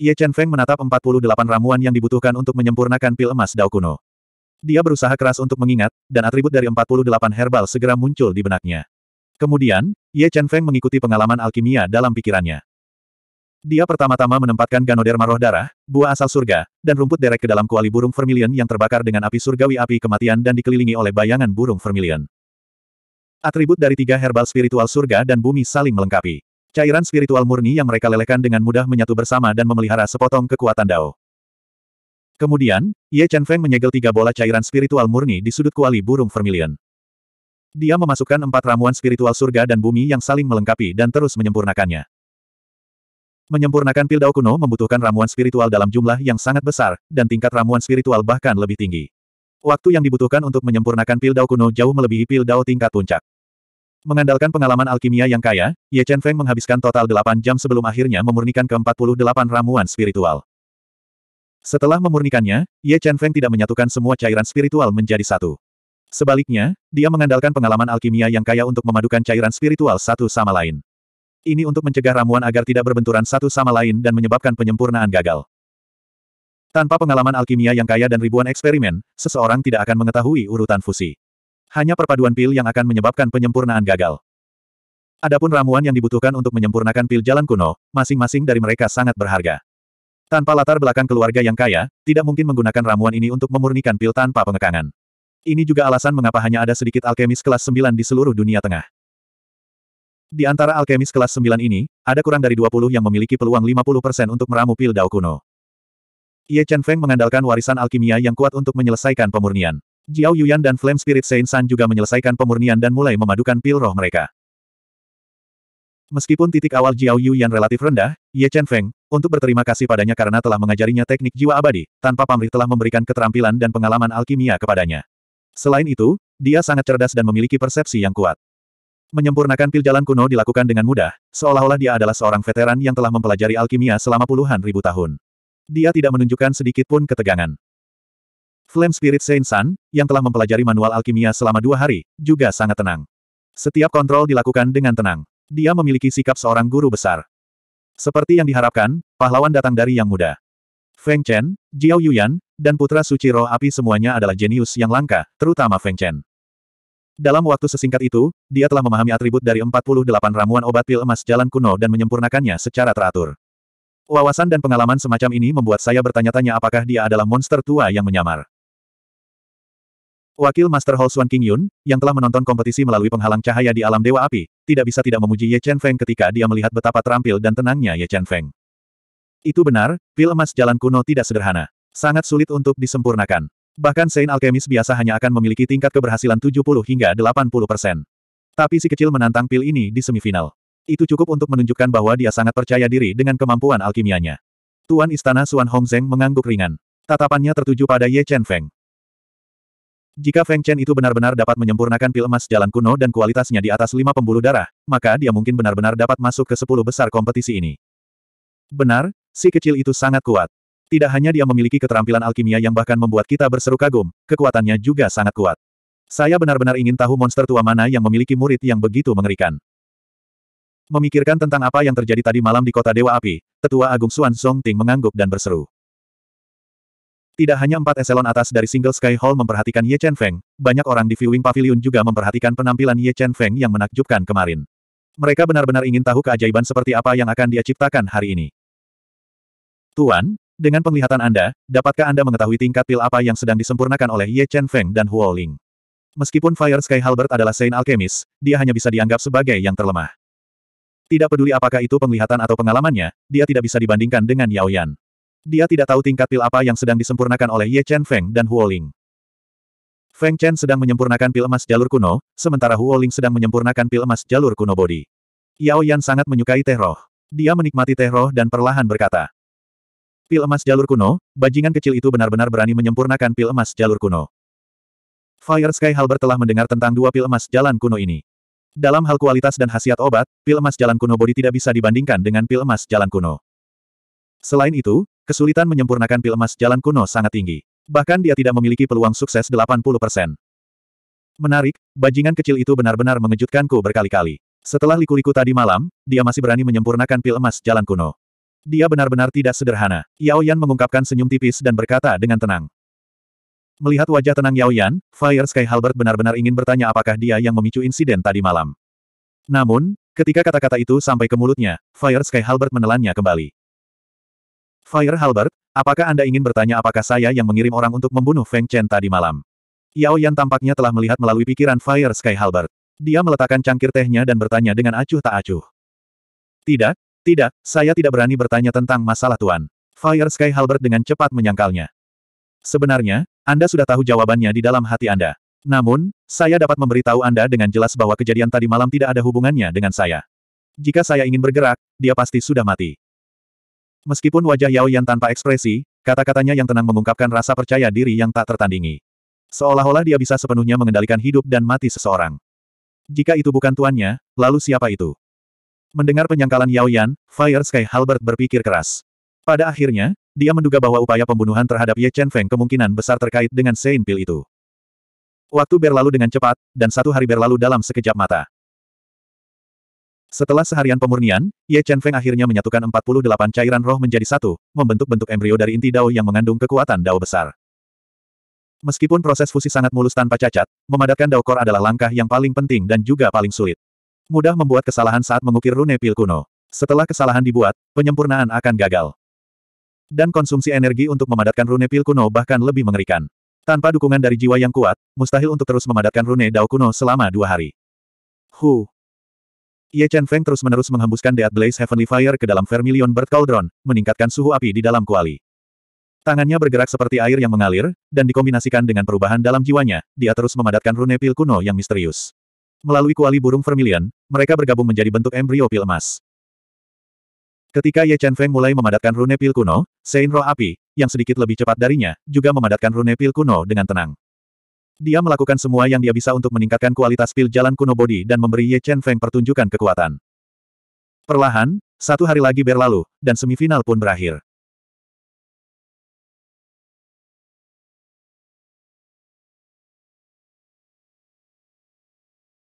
Ye Chen Feng menatap 48 ramuan yang dibutuhkan untuk menyempurnakan pil emas Dao kuno. Dia berusaha keras untuk mengingat, dan atribut dari 48 herbal segera muncul di benaknya. Kemudian, Ye Chen Feng mengikuti pengalaman alkimia dalam pikirannya. Dia pertama-tama menempatkan ganoderma roh darah, buah asal surga, dan rumput derek ke dalam kuali burung vermilion yang terbakar dengan api surgawi api kematian dan dikelilingi oleh bayangan burung vermilion. Atribut dari tiga herbal spiritual surga dan bumi saling melengkapi. Cairan spiritual murni yang mereka lelehkan dengan mudah menyatu bersama dan memelihara sepotong kekuatan Dao. Kemudian, Ye Chen Feng menyegel tiga bola cairan spiritual murni di sudut kuali burung vermilion. Dia memasukkan empat ramuan spiritual surga dan bumi yang saling melengkapi dan terus menyempurnakannya. Menyempurnakan Pildao kuno membutuhkan ramuan spiritual dalam jumlah yang sangat besar, dan tingkat ramuan spiritual bahkan lebih tinggi. Waktu yang dibutuhkan untuk menyempurnakan Pildao kuno jauh melebihi pil Pildao tingkat puncak. Mengandalkan pengalaman alkimia yang kaya, Ye Chen Feng menghabiskan total 8 jam sebelum akhirnya memurnikan ke-48 ramuan spiritual. Setelah memurnikannya, Ye Chen Feng tidak menyatukan semua cairan spiritual menjadi satu. Sebaliknya, dia mengandalkan pengalaman alkimia yang kaya untuk memadukan cairan spiritual satu sama lain. Ini untuk mencegah ramuan agar tidak berbenturan satu sama lain dan menyebabkan penyempurnaan gagal. Tanpa pengalaman alkimia yang kaya dan ribuan eksperimen, seseorang tidak akan mengetahui urutan fusi. Hanya perpaduan pil yang akan menyebabkan penyempurnaan gagal. Adapun ramuan yang dibutuhkan untuk menyempurnakan pil jalan kuno, masing-masing dari mereka sangat berharga. Tanpa latar belakang keluarga yang kaya, tidak mungkin menggunakan ramuan ini untuk memurnikan pil tanpa pengekangan. Ini juga alasan mengapa hanya ada sedikit alkemis kelas 9 di seluruh dunia tengah. Di antara alkemis kelas 9 ini, ada kurang dari 20 yang memiliki peluang 50% untuk meramu pil Dao kuno. Ye Chen Feng mengandalkan warisan alkimia yang kuat untuk menyelesaikan pemurnian. Jiao Yuyan dan Flame Spirit Saint San juga menyelesaikan pemurnian dan mulai memadukan pil roh mereka. Meskipun titik awal Jiao Yuyan relatif rendah, Ye Chen Feng, untuk berterima kasih padanya karena telah mengajarinya teknik jiwa abadi, tanpa pamrih telah memberikan keterampilan dan pengalaman alkimia kepadanya. Selain itu, dia sangat cerdas dan memiliki persepsi yang kuat. Menyempurnakan pil jalan kuno dilakukan dengan mudah, seolah-olah dia adalah seorang veteran yang telah mempelajari alkimia selama puluhan ribu tahun. Dia tidak menunjukkan sedikit pun ketegangan. Flame Spirit Saint Sun, yang telah mempelajari manual alkimia selama dua hari, juga sangat tenang. Setiap kontrol dilakukan dengan tenang. Dia memiliki sikap seorang guru besar. Seperti yang diharapkan, pahlawan datang dari yang muda. Feng Chen, Jiao Yuyan, dan putra suci roh api semuanya adalah jenius yang langka, terutama Feng Chen. Dalam waktu sesingkat itu, dia telah memahami atribut dari 48 ramuan obat pil emas jalan kuno dan menyempurnakannya secara teratur. Wawasan dan pengalaman semacam ini membuat saya bertanya-tanya apakah dia adalah monster tua yang menyamar. Wakil Master Hall Xuan King Yun, yang telah menonton kompetisi melalui penghalang cahaya di alam Dewa Api, tidak bisa tidak memuji Ye Chen Feng ketika dia melihat betapa terampil dan tenangnya Ye Chen Feng. Itu benar, pil emas jalan kuno tidak sederhana. Sangat sulit untuk disempurnakan. Bahkan Saint Alchemist biasa hanya akan memiliki tingkat keberhasilan 70 hingga 80 persen. Tapi si kecil menantang pil ini di semifinal. Itu cukup untuk menunjukkan bahwa dia sangat percaya diri dengan kemampuan alkimianya. Tuan Istana Suan Hongzeng mengangguk ringan. Tatapannya tertuju pada Ye Chen Feng. Jika Feng Chen itu benar-benar dapat menyempurnakan pil emas jalan kuno dan kualitasnya di atas lima pembuluh darah, maka dia mungkin benar-benar dapat masuk ke sepuluh besar kompetisi ini. Benar, si kecil itu sangat kuat. Tidak hanya dia memiliki keterampilan alkimia yang bahkan membuat kita berseru kagum, kekuatannya juga sangat kuat. Saya benar-benar ingin tahu monster tua mana yang memiliki murid yang begitu mengerikan. Memikirkan tentang apa yang terjadi tadi malam di kota Dewa Api, Tetua Agung Xuan Ting mengangguk dan berseru. Tidak hanya empat eselon atas dari Single Sky Hall memperhatikan Ye Chen Feng, banyak orang di viewing pavilion juga memperhatikan penampilan Ye Chen Feng yang menakjubkan kemarin. Mereka benar-benar ingin tahu keajaiban seperti apa yang akan dia ciptakan hari ini. Tuan, dengan penglihatan Anda, dapatkah Anda mengetahui tingkat pil apa yang sedang disempurnakan oleh Ye Chen Feng dan Huo Ling? Meskipun Fire Sky Halbert adalah Saint Alchemist, dia hanya bisa dianggap sebagai yang terlemah. Tidak peduli apakah itu penglihatan atau pengalamannya, dia tidak bisa dibandingkan dengan Yao Yan. Dia tidak tahu tingkat pil apa yang sedang disempurnakan oleh Ye Chen Feng dan Huo Ling. Feng Chen sedang menyempurnakan pil emas jalur kuno, sementara Huo Ling sedang menyempurnakan pil emas jalur kuno body. Yao Yan sangat menyukai teh roh. Dia menikmati teh roh dan perlahan berkata, Pil emas jalur kuno, bajingan kecil itu benar-benar berani menyempurnakan pil emas jalur kuno. Fire Sky Halbert telah mendengar tentang dua pil emas jalan kuno ini. Dalam hal kualitas dan khasiat obat, pil emas jalan kuno body tidak bisa dibandingkan dengan pil emas jalan kuno. Selain itu, kesulitan menyempurnakan pil emas jalan kuno sangat tinggi. Bahkan dia tidak memiliki peluang sukses 80%. Menarik, bajingan kecil itu benar-benar mengejutkanku berkali-kali. Setelah liku-liku tadi malam, dia masih berani menyempurnakan pil emas jalan kuno. Dia benar-benar tidak sederhana. Yao Yan mengungkapkan senyum tipis dan berkata dengan tenang. Melihat wajah tenang Yao Yan, Fire Sky Halbert benar-benar ingin bertanya apakah dia yang memicu insiden tadi malam. Namun, ketika kata-kata itu sampai ke mulutnya, Fire Sky Halbert menelannya kembali. Fire Halbert, apakah Anda ingin bertanya apakah saya yang mengirim orang untuk membunuh Feng Chen tadi malam? Yao Yan tampaknya telah melihat melalui pikiran Fire Sky Halbert. Dia meletakkan cangkir tehnya dan bertanya dengan acuh tak acuh. Tidak, tidak, saya tidak berani bertanya tentang masalah Tuan. Fire Sky Halbert dengan cepat menyangkalnya. Sebenarnya, Anda sudah tahu jawabannya di dalam hati Anda. Namun, saya dapat memberitahu Anda dengan jelas bahwa kejadian tadi malam tidak ada hubungannya dengan saya. Jika saya ingin bergerak, dia pasti sudah mati. Meskipun wajah Yao Yan tanpa ekspresi, kata-katanya yang tenang mengungkapkan rasa percaya diri yang tak tertandingi. Seolah-olah dia bisa sepenuhnya mengendalikan hidup dan mati seseorang. Jika itu bukan tuannya, lalu siapa itu? Mendengar penyangkalan Yao Yan, Fire Sky Halbert berpikir keras. Pada akhirnya, dia menduga bahwa upaya pembunuhan terhadap Ye Chen Feng kemungkinan besar terkait dengan Sein Pil itu. Waktu berlalu dengan cepat, dan satu hari berlalu dalam sekejap mata. Setelah seharian pemurnian, Ye Chen Feng akhirnya menyatukan 48 cairan roh menjadi satu, membentuk bentuk embrio dari inti dao yang mengandung kekuatan dao besar. Meskipun proses fusi sangat mulus tanpa cacat, memadatkan dao Kor adalah langkah yang paling penting dan juga paling sulit. Mudah membuat kesalahan saat mengukir rune pil kuno. Setelah kesalahan dibuat, penyempurnaan akan gagal. Dan konsumsi energi untuk memadatkan rune pil kuno bahkan lebih mengerikan. Tanpa dukungan dari jiwa yang kuat, mustahil untuk terus memadatkan rune dao kuno selama dua hari. Hu. Ye Chen Feng terus-menerus menghembuskan Death Blaze Heavenly Fire ke dalam Vermilion Bird Cauldron, meningkatkan suhu api di dalam kuali. Tangannya bergerak seperti air yang mengalir, dan dikombinasikan dengan perubahan dalam jiwanya, dia terus memadatkan rune pil kuno yang misterius. Melalui kuali burung vermilion, mereka bergabung menjadi bentuk embrio pil emas. Ketika Ye Chen Feng mulai memadatkan rune pil kuno, Sein Roh Api, yang sedikit lebih cepat darinya, juga memadatkan rune pil kuno dengan tenang. Dia melakukan semua yang dia bisa untuk meningkatkan kualitas pil jalan kuno bodi dan memberi Ye Chen Feng pertunjukan kekuatan. Perlahan, satu hari lagi berlalu, dan semifinal pun berakhir.